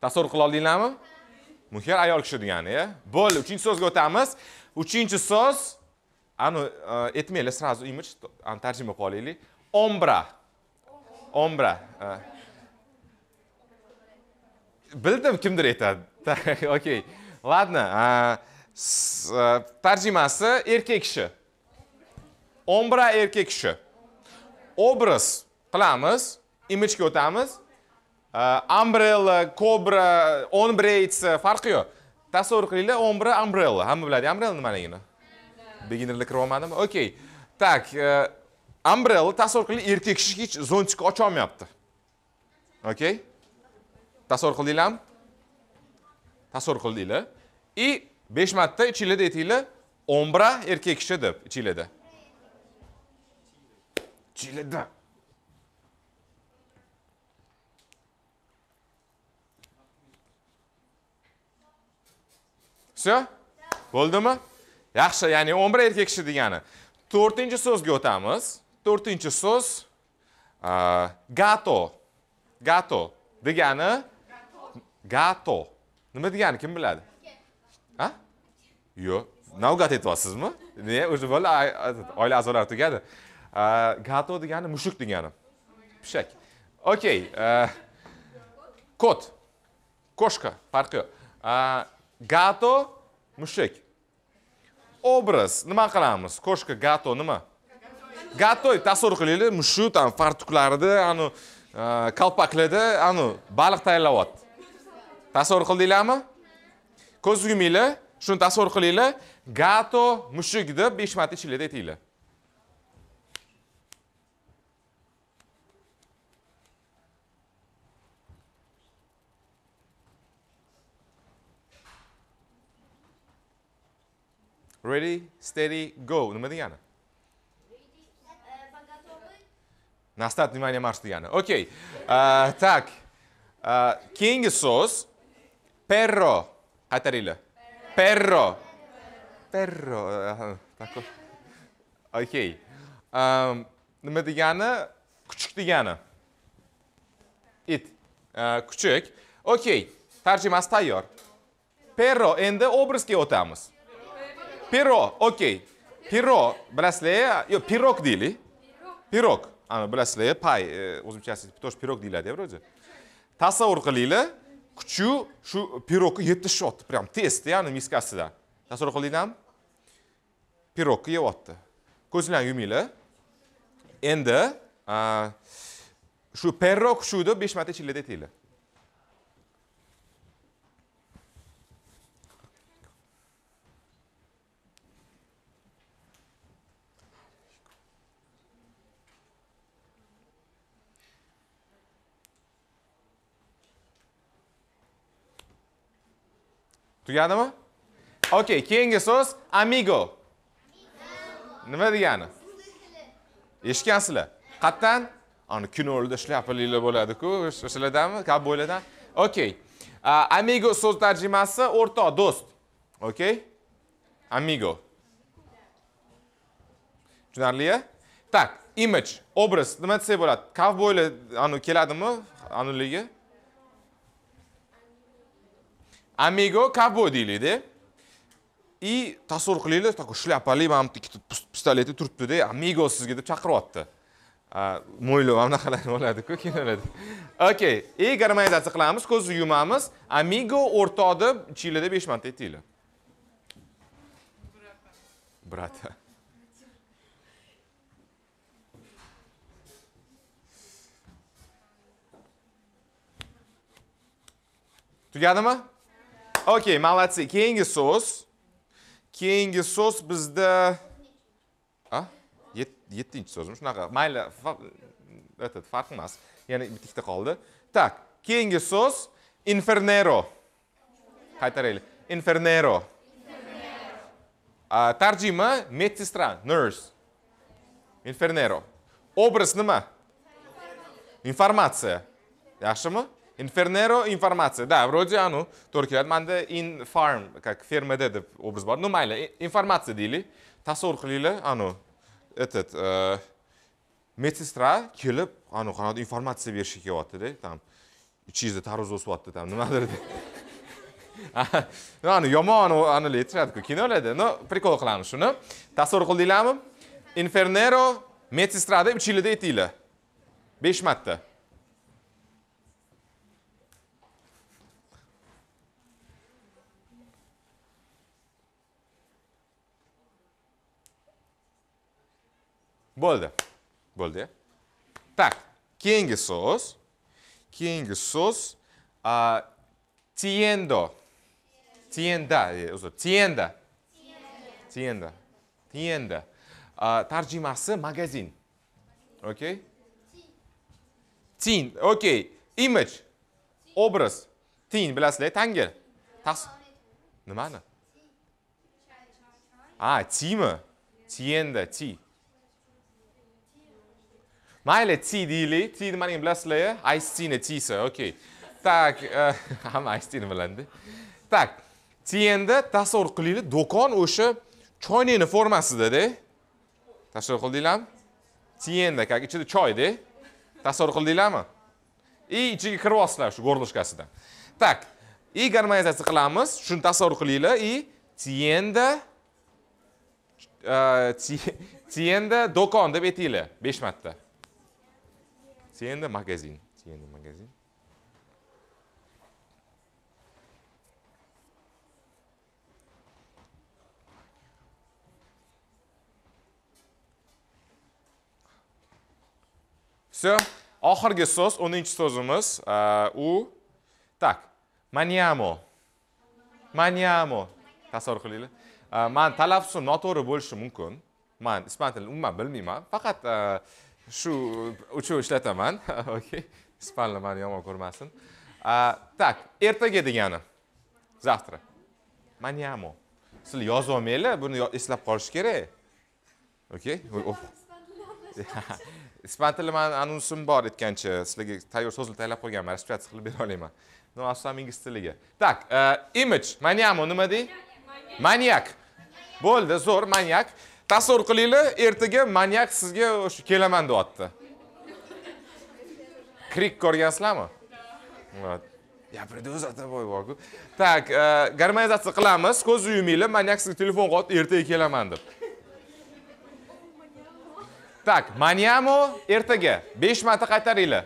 tasavvur qila oldinglarmi munkar ayol kishi degani ya bo'ldi uchinchi so'zga o'tamiz uchinchi so'z ani e, aytmanglar сразу image tarjima qilib olaylik ombra ombra e. bildim kimdir aytadi [laughs] okey ладно e. tarjimasi erkak kishi ombra erkak kishi obraz qilamiz imijga o'tamiz Э, umbrella kobra onbraids э, farqi yo'q tasavvur qilinglar ombra umbrella hamma biladi umbrella nimaligini beginerlar kirib olmadimi okey так e, umbrella tasavvur qiling erkak kishi hech zontikni ocholmayapti okey tasavvur qildinglarmi tasavvur qildinglar и besh marta ichinglarda aytinglar ombra erkak kishi deb ichinglarda ichinglarda все bo'ldimi yaxshi ya'ni 11 erkak kishi degani to'rtinchi so'zga o'tamiz to'rtinchi so'z gato gato degani gato nima degani kim biladi ha yo'q navgat aytyapsizmi ne уже bo'ldi oila a'zolari tugadi gato degani mushuk degani pishak okey kot koshka farqi yo'q gato mushuk obraz nima qilamiz koshka gato nima gato tasavvur qilinglar mushuk там fartuklarida anu e, kalpaklarda anu baliq tayyorlayapti tasavvur qildinglarmi ko'z yuminglar shuni tasavvur qilinglar gato mushuk deb besh marta ichinglarda aytinglar Ready, steady, go. Nima degani? На старт внимание марш degani. Окей. Так. Keyingi so'z perro. Qaytaringlar. Perro. Perro. Okey. Nima degani? Kuchuk degani. It. Kuchuk. Uh, Okey. Tarjimasi tayyor. Perro endi obrazga o'tamiz. Pero, okey. Pirog, bilasizlar, yo'q, pirog deylik. Pirog. Ana bilasizlar, pay, o'zimchasi e, tosh pirog deyiladi o'zi. Tasavvur qilinglar, kuchu shu pirogga yetishyapti, прям test, ya'ni miskasida. Tasavvur qilinglarmi? Pirogni yeyapti. Ko'zlarni yuminglar. Endi shu pirog shuni 5 marta ichinglarda aytinglar. tugadimi okey keyingi so'z amigo nima e degani eshitgansizlar qayerdan ani kinolarda shlyapalilar bo'ladiku o'shalardanmi kovboylardan okey amigo so'z tarjimasi o'rtoq do'st okey amigo tushunarli так image obraz nima desak bo'ladi kovboylar anu keladimi anuligi Amigo Cabo deyiladi. И tasavvur qilinglar, такой shlyapali mana bitta ikkita pistoleti turibdi Amigo sizga deb chaqiryapti. Mo'yli mana bunaqa bo'ladi-ku, kinolarda. Okay, e garmonizatsiya qilamiz, ko'zni yumamiz. Amigo o'rta deb chilida 5 marta aytinglar. Brata. Tugadimi? okey молодцы keyingi so'z keyingi so'z bizda a yettinchi so'zmi shunaqa mayli этот farq emas yana bitta ikkita qoldi так keyingi so'z infernero qaytaraylik infernero tarjima medsestra nurse infernero obraz nima informatsiya yaxshimi Infernero информация Da, вроде anu turklar menda in farm, как ферма deb образ бар Ну, mayli, informatsiya deylik. Tasavvur qilinglar, anu этот медсестра kelib, anu qanaqa informatsiya berishga kelyapti-da, там ichingizda tarvuz o'syapti, там [laughs] nimadir Ну, anu yomon anali aytishadi-ku kinolarda. Ну, прикол qilamiz shuni. Tasavvur qildinglarmi? Infernero медсестра deb ichinglarda aytinglar. 5 marta. bo'ldi bo'ldi так keyingi so'z keyingi so'z tiendo tienda uzr tienda tienda tienda A tarjimasi magazin Okay? tin Okay. image obraz tin bilasizlar tangir nimani a timi tienda ti Mayli T deylik. T nimaligini bilasizlar-ya? Ice ni T-si, okay. Tak, hamma eh, [laughs] Ice ni biladi. Tak. T endi tasavvur qilinglar, do'kon o'sha choynakni formasidada-da. Tasavvur qildinglarmi? T la, как ichida choy-da. Tasavvur qildinglarmi? И ichiga kiryapsizlar shu горлышкасidan. Так. И гармонизация qilamiz. Shuni tasavvur qilinglar и Tienda eh, Tienda do'kon deb aytinglar 5 marta. Tienda, magazine. Tienda, magazine. Все. Oxirgi so'z, 10-so'zimiz, uh, u tak. Maniamo. Maniamo. Tasavvur qilinglar. Uh, Men talaffusi noto'g'ri bo'lishi mumkin. Men ispan tilini umuman bilmayman. Faqat uh, shu uchov ishlataman [laughs] okey ispanlar mani yomon ko'rmasin так ertaga degani завтра manyamo sizlar yozib olmanglar buni eslab qolish kerak okey [laughs] ispan tili mani anonsim bor aytgancha sizlarga tayyor so'zlar tayyorlab qo'yganman распечатка qilib bera olaman no afsan ingliz tiliga так image manyamo nima deng manyak bo'ldi zo'r manyak tasavvur qilinglar ertaga manyak sizga o'sha kelaman deyapti krik ko'rgansizlarmi я придуз ataboy borku так гармonizatsiya e, qilamiz ko'z yuminglar manyak sizga telefon qilyapti ertaga kelaman deb так manyamo ertaga 5 marta qaytaringlar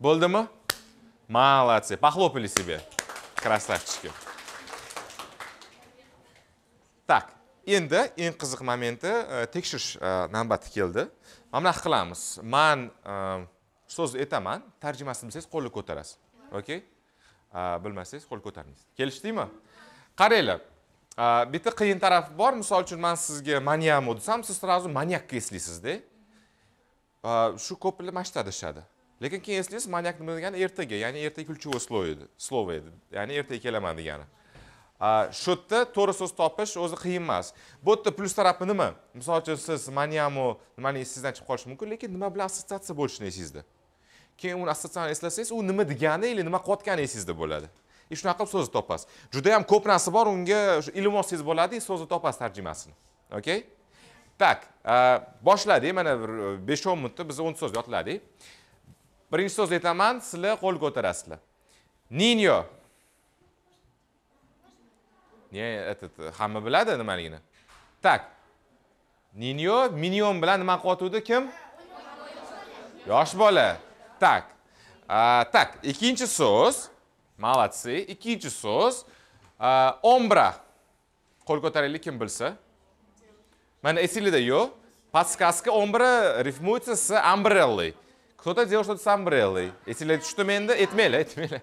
Болдымы? Молодцы. Похлопали себе. Красавчики. Так, endi eng qiziq momenti tekshirish navbati keldi mana Ман, qilamiz ета ман, aytaman tarjimasini bilsangiz qo'lni ko'tarasiz okey bilmasangiz qo'l ko'tarmaysiz kelishdikmi Қарелі, bitta qiyin tarafi bor мысал үшін ман sizga manyamu desam siz сразу manyakka eslaysiz де. shu э, көпілі маштады шады. lekin keyin eslaysiz manyak nima degani ertaga ya'ni ertaga ключевой слой edi слово edi ya'ni ertaga kelaman degani shu yerda to'g'ri so'z topish o'zi qiyin emas bu yerda plyus tarafi nima misol uchun siz maniyamu nimani esingizdan chiqib qolishi mumkin lekin nima bilan assotsiatsiya bo'lishini esingizda keyin uni assotsiatsiyani eslasangiz u nima degani или nima qilayotgani esingizda bo'ladi и shunaqa qilib so'zni topasiz juda yam ko'p narsa bor unga ilm olsangiz bo'ladi so'zni topasiz tarjimasini okey так boshladik mana bir besh o'n minutda biz 10 so'z yodladik birinchi so'z aytaman sizlar qo'l ko'tarasizlar nino ne этот hamma biladi nimaligini так nino minyon bilan nima qilyotgandi kim yosh bola так так ikkinchi so'z молодцы ikkinchi so'z ombra qo'l ko'taraylik kim bilsa mana esinglarda yo'q подсказка ombra rифмуется с umbrellой Кто-то делал что-то с амбреллой. Если что menda, etmayli, etmayli.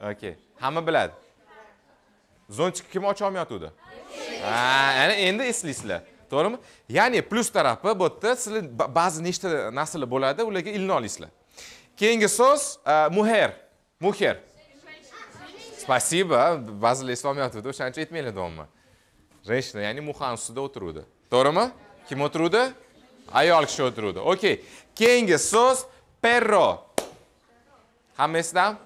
Okey. Hamma biladi. Zonchik kim ocha olmayotgandi? Ha, ana endi eslaysizlar. To'g'rimi? Ya'ni plus tarafi bu yerda sizlar ba'zi nechta nasl bo'ladi, ularga iln olasizlar. Keyingi so'z muher. Muher. Спасибо. Ba'zilar eslolmayotgandi, o'shaning uchun etmaylar дома. Женщина, ya'ni muhan ustida o'tiruvdi. To'g'rimi? Kim o'tiruvdi? Ayol kishi o'tiruvdi. Окей. Keyingi so'z Perro. Hammasidan?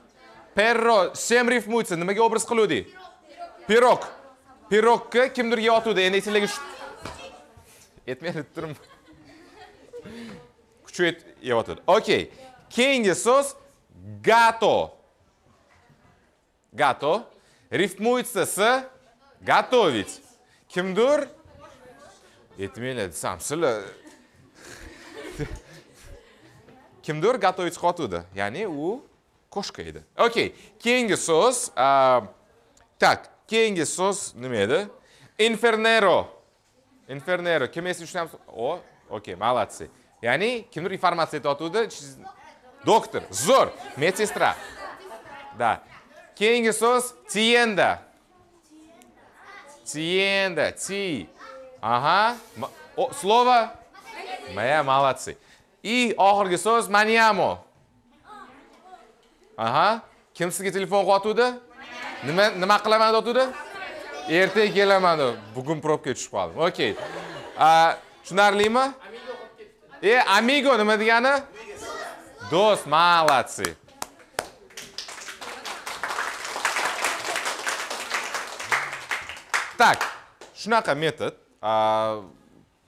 Perro semrifmuitsin. Nimaga obraz qiluvdik? Pirog. Pirogni kimdir yeyotuvdi. Endi aytinglarga shu Yetmaydi turib. Kuchayt yeyotuvdi. Okey. Keyingi so'z gato. Gato. Rifmuitsa s готовить. Kimdir? Yetmaydi desam, sizlar kimdir готовить xotudi ya'ni u qo'shiq edi okey keyingi so'z tak keyingi so'z nima edi infernero infernero kim esa tushunamiz o okey молодцы ya'ni kimdir informatsiya aytayotgandi doktor zo'r медсестра да keyingi so'z tienda tienda ti aha slovo моя молодцы И oxirgi so'z maniamo. Aha. Kim sizga telefon qo'yatuvdi? Nima nima qilaman deyotuvdi? Ertaga kelaman deb. Bugun probka tushib qoldim. Okey. Tushunarlimi? Amigo qolib ketdi. E, amigo nima degani? Do'st, malatsi. Так, shunaqa metod. A,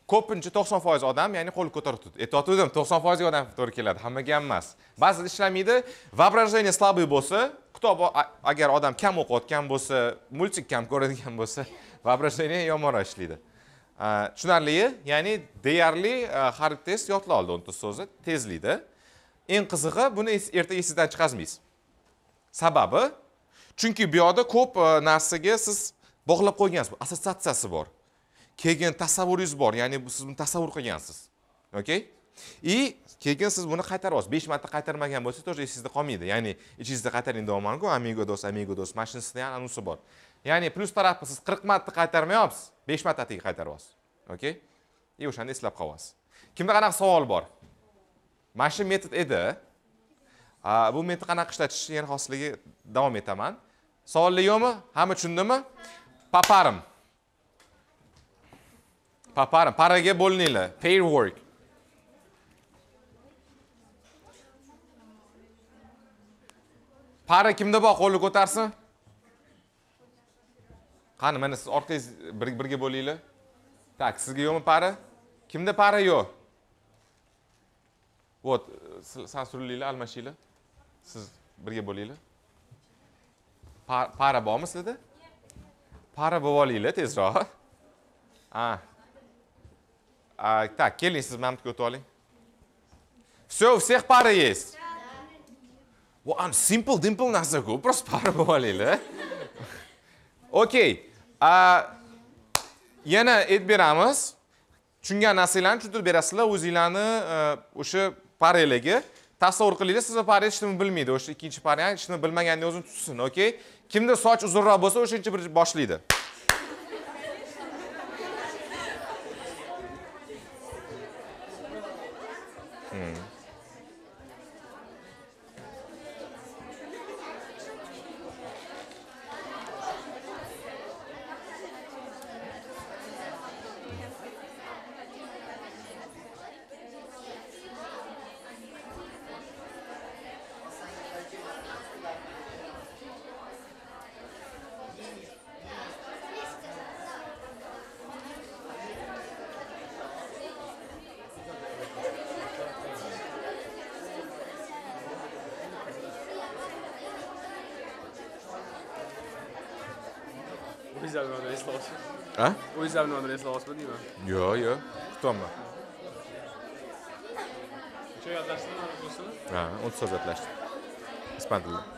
ko'pincha to'qson foiz odam ya'ni qo'l ko'tarib turibdi aytyotgandim to'qson foizga odam to'g'ri keladi hammaga ham emas ba'zida ishlamaydi воображение слабый bo'lsa kitob agar odam kam o'qiyotgan bo'lsa multik kam ko'radigan bo'lsa [laughs] воображение yomonroq ishlaydi tushunarli ya'ni deyarli har test yodla oldi o'nta so'zni tezlikda eng qizig'i buni ertaga esingizdan chiqazmaysiz sababi chunki bu yoqda ko'p narsaga siz bog'lab qo'ygansiz assotsiatsiyasi bor keyin tasavvuringiz bor ya'ni siz buni tasavvur qilgansiz okey и keyin siz buni qaytarib olasiz besh marta qaytarmagan bo'lsangiz тоже esingizda qolmaydi ya'ni ichingizda qaytaring deyapmanku amigo dos amigo dos mana shunisida ham anusi bor ya'ni plyus tarafi siz qirq marta qaytarmayapsiz besh atigi qaytarib olasiz okey и o'shani eslab qolasiz kimda qanaqa savol bor mana shu metod edi bu metodni qanaqa ishlatishni yana hozirligi davom etaman savollar yo'qmi hamma tushundimi paparim para, paraga bo'lininglar. Fair work. Para kimda bor? Qo'lni ko'tarsin. Qani, mana siz orqangiz birga bo'linglar. Tak, sizga yo'qmi para? Kimda para yo'q? Вот, sansurlinglar, almashinglar. Siz birga bo'linglar. Para bormi sizda? Para bo'lib olinglar tezroq. Ah. А, так, keling siz mana buyerga o'tib Все, у всех пара есть. Well, I'm simple dimple narsa ku, просто pari bo'lib olinglar. Okey. yana aytib beramiz. Tushungan narsalarni tushuntirib berasizlar, o'zingizlarni o'sha paralaga tasavvur qilinglar, sizni parangiz hech nima bilmaydi. O'sha ikkinchi parangiz hech nima bilmaganini o'zini tutsin, okey? Kimda soch uzunroq bo'lsa, o'shancha bir boshlaydi. 예. izjavni man reiz lasīju. A? U izjavni man reiz lasīju vadībā. Jā, jā. Tomēr. Şöyle atlaştın 30 atlaştım. İspanyol'da.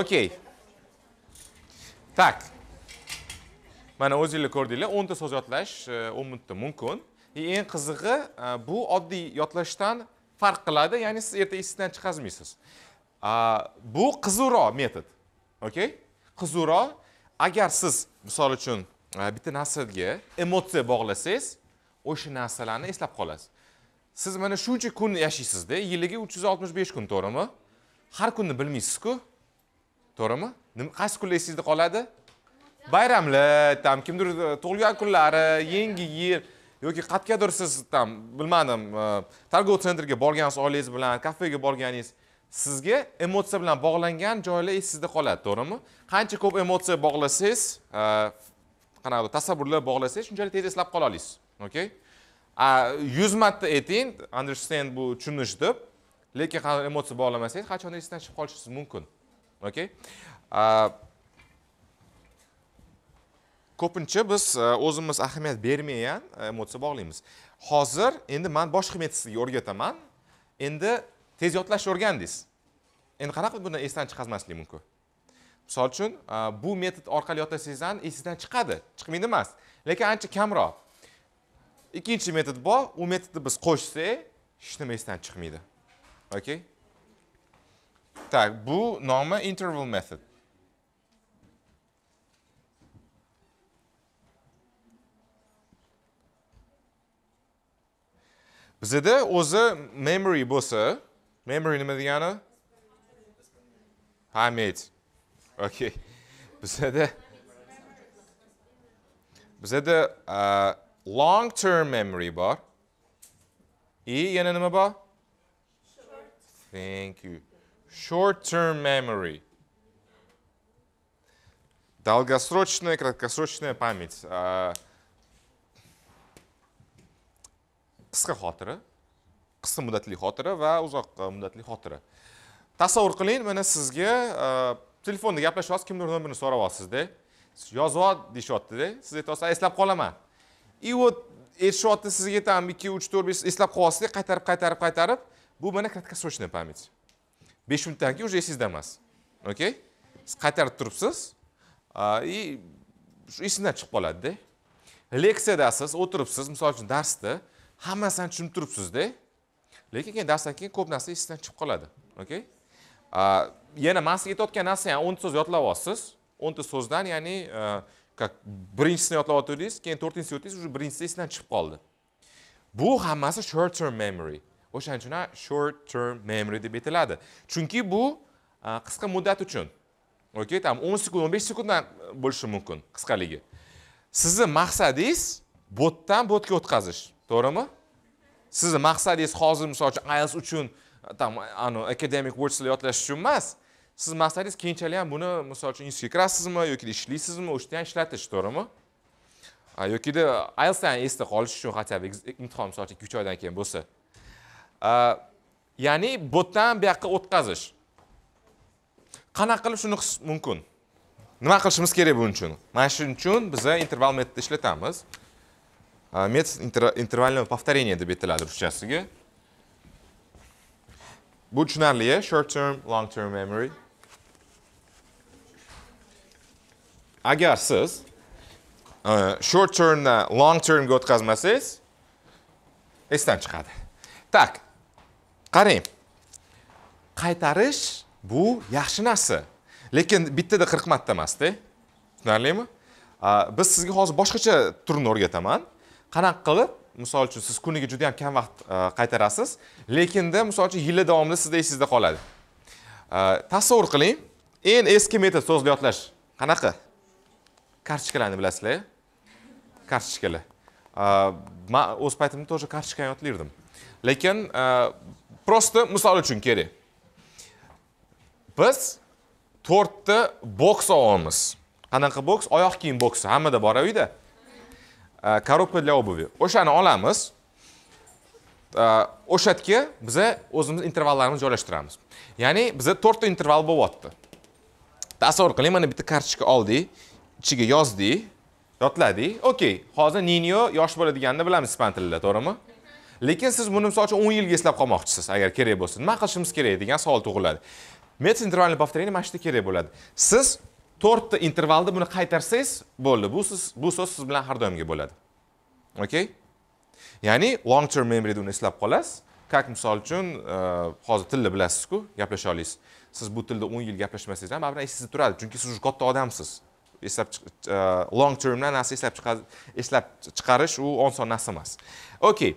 Okey. Tak. Mana o'zingizlar ko'rdinglar, 10 ta so'z yodlash 10 e, minutda mumkin. E, eng qizig'i e, bu oddiy yodlashdan farq qiladi, ya'ni siz erta esingizdan chiqazmaysiz. Bu qiziqroq metod. Okey? Qiziqroq. Agar siz, misol uchun, bitta narsaga emotsiya bog'lasangiz, o'sha narsalarni eslab qolasiz. Siz mana shuncha kun yashaysizda, yiliga 365 kun, to'g'rimi? Har kunni bilmaysiz-ku. to'g'rimi nima qaysi kunlar esingizda qoladi bayramlar там kimdir e, tug'ilgan kunlari yangi yil yoki qayergadir siz там bilmadim торговый e, sentrga borganingiz oilangiz bilan kafega borganingiz sizga emotsiya bilan bog'langan joylar esingizda qoladi to'g'rimi qancha ko'p emotsiya bog'lasangiz e, qanaqadir tasavvurlar bog'lasangiz shunchalik tez eslab qola olasiz okey yuz marta ayting understand bu tushunish deb lekin qanaqa emotsiya bog'lamasangiz qachondir esdan chiqib qolishingiz mumkin okay? ko'pincha biz e, o'zimiz ahamiyat bermagan e, emotsiya bog'laymiz hozir endi man boshqa metod sizga o'rgataman endi tez yodlashni o'rgandingiz endi qanaqa qilib bundan esdan chiqarmaslik mumkin misol uchun e, bu metod orqali yodlasangiz ham esingizdan chiqadi chiqmaydi emas lekin ancha kamroq ikkinchi metod bor u metodni biz qo'shsak hech nima esdan chiqmaydi okay? Так, bu normal interval method. Bizda o'zi memory bo'lsa, memory nima degani? Pamyat. Okay. Bizda bizda uh, long term memory bor. I yana nima bor? Thank you. short term memory. Долгосрочная, краткосрочная память. Qisqa xotira, qisqa ұзақ xotira va uzoq muddatli xotira. сізге qiling, mana sizga telefonda gaplashyapsiz, kimdir nomerini so'rab olsizda. Siz yozyot deyishyapti-da. Siz aytasiz, eslab qolaman. И вот aytishyapti, сізге aytaman 2 3 4 5 eslab qolasizda, қайтарып, қайтарып, қайтарып. Bu mana краткосрочная память. besh minutdan keyin уже esingizda emas okey siz qaytarib turibsiz и shu esingizdan chiqib qoladida leksiyadasiz o'tiribsiz misol uchun darsda hammasini tushunib turibsizda lekin keyin darsdan keyin ko'p narsa esingizdan chiqib qoladi okey yana man sizga aytayotgan narsa ya'ni o'nta so'z yodlab olasiz o'nta so'zdan ya'ni как birinchisini yodlab o'tirdingiz keyin to'rtinchisini o'tdingiz уже birinchisi esingizdan chiqib qoldi bu hammasi short term memory o'shaning uchun short term memory deb aytiladi chunki bu qisqa muddat uchun okey там o'n sekund o'n besh sekunddan bo'lishi mumkin qisqaligi sizni maqsadingiz botdan botga o'tkazish to'g'rimi sizni maqsadingiz hozir misol uchun ielts uchun там anavi academic wordslar yodlash uchun emas sizni maqsadingiz keyinchalik ham buni misol uchun institutga kirasizmi yoki ishlaysizmi o'shda ham ishlatish to'g'rimi yokida ielsdan esda qolish uchun хотя бы imtihon misol uchun ikki uch oydan keyin bo'lsa ya'ni botdan bu yoqqa o'tkazish qanaqa qilib shuni qilish mumkin nima qilishimiz kerak buning uchun mana shuning uchun biza interval metodni ishlatamiz metod интервального повторение deb aytiladi ruschasiga bu tushunarli short term long term memory agar siz short termdan long termga o'tkazmasangiz esdan chiqadi так qarang qaytarish bu yaxshi narsa lekin bittada qirq marta emasda tushunarlimi biz sizga hozir boshqacha turini o'rgataman qanaqa qilib misol uchun siz kuniga juda yam kam vaqt qaytarasiz lekinda misol uchun yillar davomida sizda esingizda qoladi tasavvur qiling eng eski metod so'zni yodlash qanaqa kartochkalarni bilasizlar kartochkalar man o'z paytimda тоже kartochkani yodlardim lekin Просто мысалы үшін кере. Біз тортты бокс ауамыз. Қанақы бокс, ояқ кейін боксы. Хамы да бара үйді. Коропы для обуви. Ошаны оламыз. Ошатке бізі өзіміз интервалларымыз жөлештірамыз. Яғни бізі тортты интервал бұл отты. Тасыр қылым, мәне біті карчықы алды, чіге язды, ротлады. Окей, қазы нинио, яш болады дегенде біләміз спантылы да, торымы? lekin siz buni misol uchun 10 yilga eslab qolmoqchisiz agar kerak bo'lsa nima qilishimiz kerak degan savol tug'iladi Mets intervalniy повторение mana shunda kerak bo'ladi siz to'rtta intervalda buni qaytarsangiz bo'ldi bu siz bu so'z siz bilan har doimga bo'ladi okey ya'ni long term memoryda uni eslab qolasiz как misol uchun e, hozir tilni bilasizku gaplasha olasiz siz bu tilda 10 yil gaplashmasangiz ham baribir esingizda turadi chunki siz уже katta odamsiz eslab e, long termdan narsa eslab eslab chiqarish u oson narsa emas okey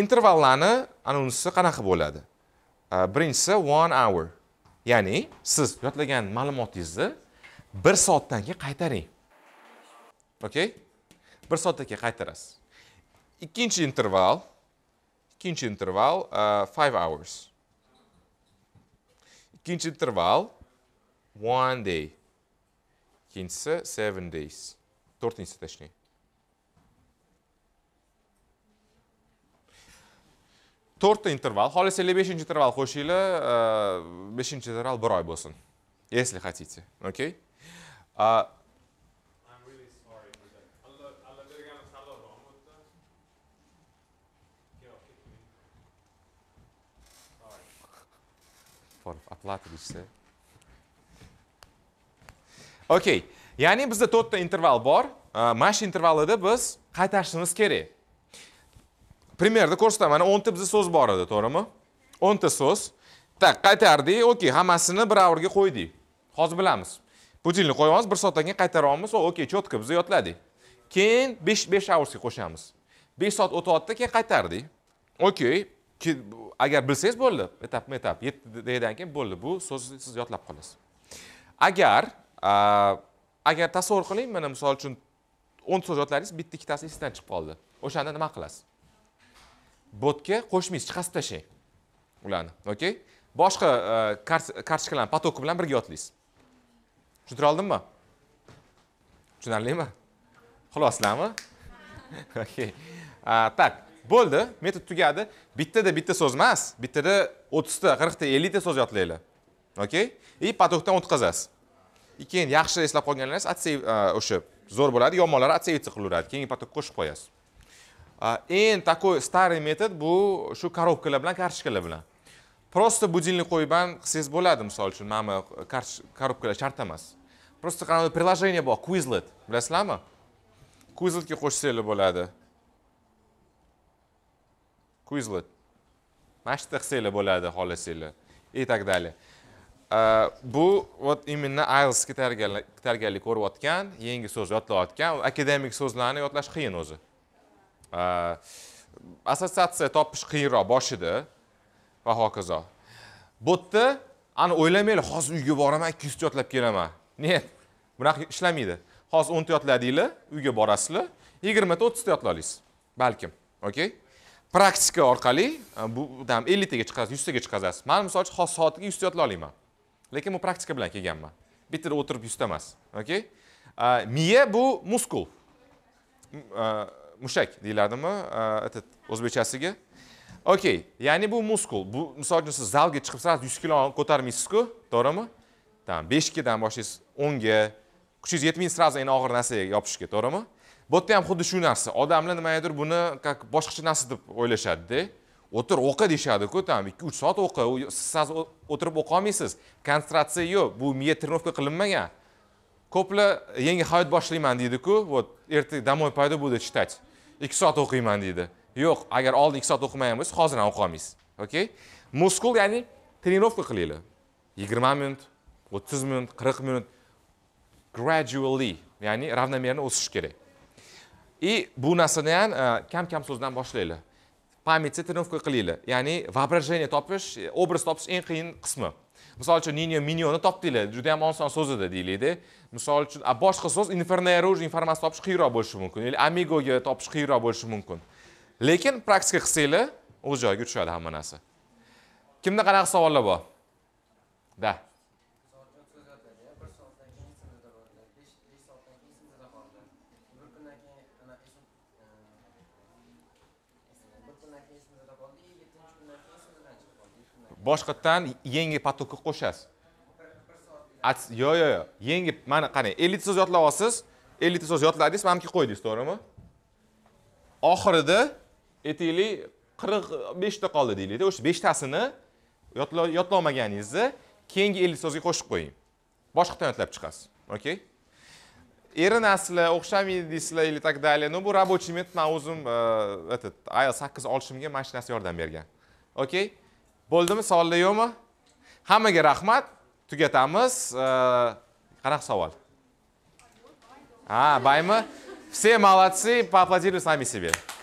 intervallarni anonsi qanaqa bo'ladi birinchisi one hour ya'ni siz yodlagan ma'lumotingizni bir soatdan keyin qaytaring okay bir soatdan keyin qaytarasiz ikkinchi interval ikkinchi interval five hours ikkinchi interval one day ikkinchisi seven days to'rtinchisi точнее to'rtta interval ellik beshinchi interval qo'shinglar beshinchi interval bir oy bo'lsin если хотите okay оплата deyishsa okey ya'ni bizda to'rtta interval bor mana shu intervalida biz qaytarishimiz kerak primerda ko'rsataman mana o'nta bizda so'z bor edi to'g'rimi o'nta so'z так qaytardik okey hammasini bir avrga qo'ydik hozir bilamiz putinni qo'yamiz bir soatdan keyin qaytaryapmiz okey четко biz yodladik keyin besh besh avrsga qo'shamiz besh soat o'tyapti keyin qaytardik okey agar bilsangiz bo'ldi etap etap yettitadan keyin bo'ldi bu so'zni siz yodlab qolasiz agar agar tasavvur qiling mana misol uchun o'n so'z yodladingiz bitta ikkitasi esdan chiqib qoldi o'shanda nima qilasiz botga qo'shmaysiz chiqarib tashlang ularni okey boshqa e, kartochkalarni потоki bilan birga yodlaysiz tushuntira oldimmi tushunarlimi xulosalarmi [laughs] okey так bo'ldi metod tugadi bittada bitta so'z emas bittada o'ttizta qirqta ellikta so'z yodlanglar okey и потокdan o'tkazasiz keyin yaxshi eslab qolganlaringiz отсев e, o'sha zo'r bo'ladi yomonlari отсеиваться qilaveradi keyingi потокka qo'shib qo'yasiz eng такой старый metod bu shu коробкаlar bilan kartoshkalar bilan просто будильник qo'yib ham qilsangiz bo'ladi misol uchun mana bu коробкаlar shart emas просто qanaqa приложение bor quizlet bilasizlarmi quizletga qo'shsanglar bo'ladi quizlet mana shu yerda qilsanglar bo'ladi xohlasanglar и так далее bu вот именно ielsga tayyorgarlik ko'rayotgan yangi so'z yodlayotgan akademik so'zlarni yodlash qiyin o'zi assotsiatsiya topish qiyinroq boshida va hokazo bu yerda ani o'ylamanglar hozir uyga boraman ikki yuzta yodlab kelaman нет bunaqa ishlamaydi hozir o'nta yodladinglar uyga borasizlar yigirmata o'ttizta yodlay olasiz balkim okey praktika orqali bu там elliktaga chiqasiz yuztaga chiqazasiz man misol uchun hozir soatiga yuzta yodlay olaman lekin bu praktika bilan kelganman bittada o'tirib yuzta emas okey miya bu muskul mushak deyiladimi o'zbekchasiga okey ya'ni bu muskul bu misol uchun siz zalga chiqib сразу yuz kilo ko'tarmaysizku to'g'rimi там besh ikkidan boshlaysiz o'nga kuchingiz yetmaydi сразу eng og'ir narsaga yopishga to'g'rimi bu yerda ham xuddi shu narsa odamlar nimagadir buni как boshqacha narsa deb o'ylashadida o'tir o'qi deyishadiku там ikki uch soat o'qi siz сразу o'tirib o'qiolmaysiz konsentratsiya yo'q bu miya тренировка qilinmagan ko'plar yangi hayot boshlayman deydiku вот ertaga домой пойду буду читать ikki soat o'qiyman deydi yo'q agar oldin ikki soat o'qimagan bo'lsangiz hozir ham o'qiy olmaysiz okey muskul ya'ni тренировка qilinglar yigirma minut o'ttiz minut qirq minut gradually ya'ni равномерно o'sish kerak и bu narsani ham e, kam kam so'zdan boshlanglar pamyatni тренировка qilinglar ya'ni воображение topish e, obraz topish eng qiyin qismi misol uchun nino minyoni topdinglar juda yam oson so'zida deylikda misol uchun boshqa so'z infernero informatsiya topish qiyinroq bo'lishi mumkin yoki amigoga topish qiyinroq bo'lishi mumkin lekin praktika qilsanglar o'z joyiga tushadi hamma narsa kimda qanaqa savollar bor да boshqatdan yangi потокка qo'shasiz yo'q yo'q yo'q yangi mana qarang ellikta so'z yodlab 50 ellikta so'z yodladingiz maniki qo'ydingiz to'g'rimi oxirida aytaylik qirq beshta qoldi deylikda o'sha beshtasini yodlolmaganingizni keyingi ellik so'zga qo'shib qo'ying boshqatdan yodlab chiqasiz okey eri nasli o'xshamaydi deysizlar или так далее ну bu рабочий метод man o'zim э, этот sakkiz olishimga mashinasi yordam bergan okey bo'ldimi savollar yo'qmi hammaga rahmat tugatamiz qanaqa savol Ha, baymi все молодцы поаплодируй сами себе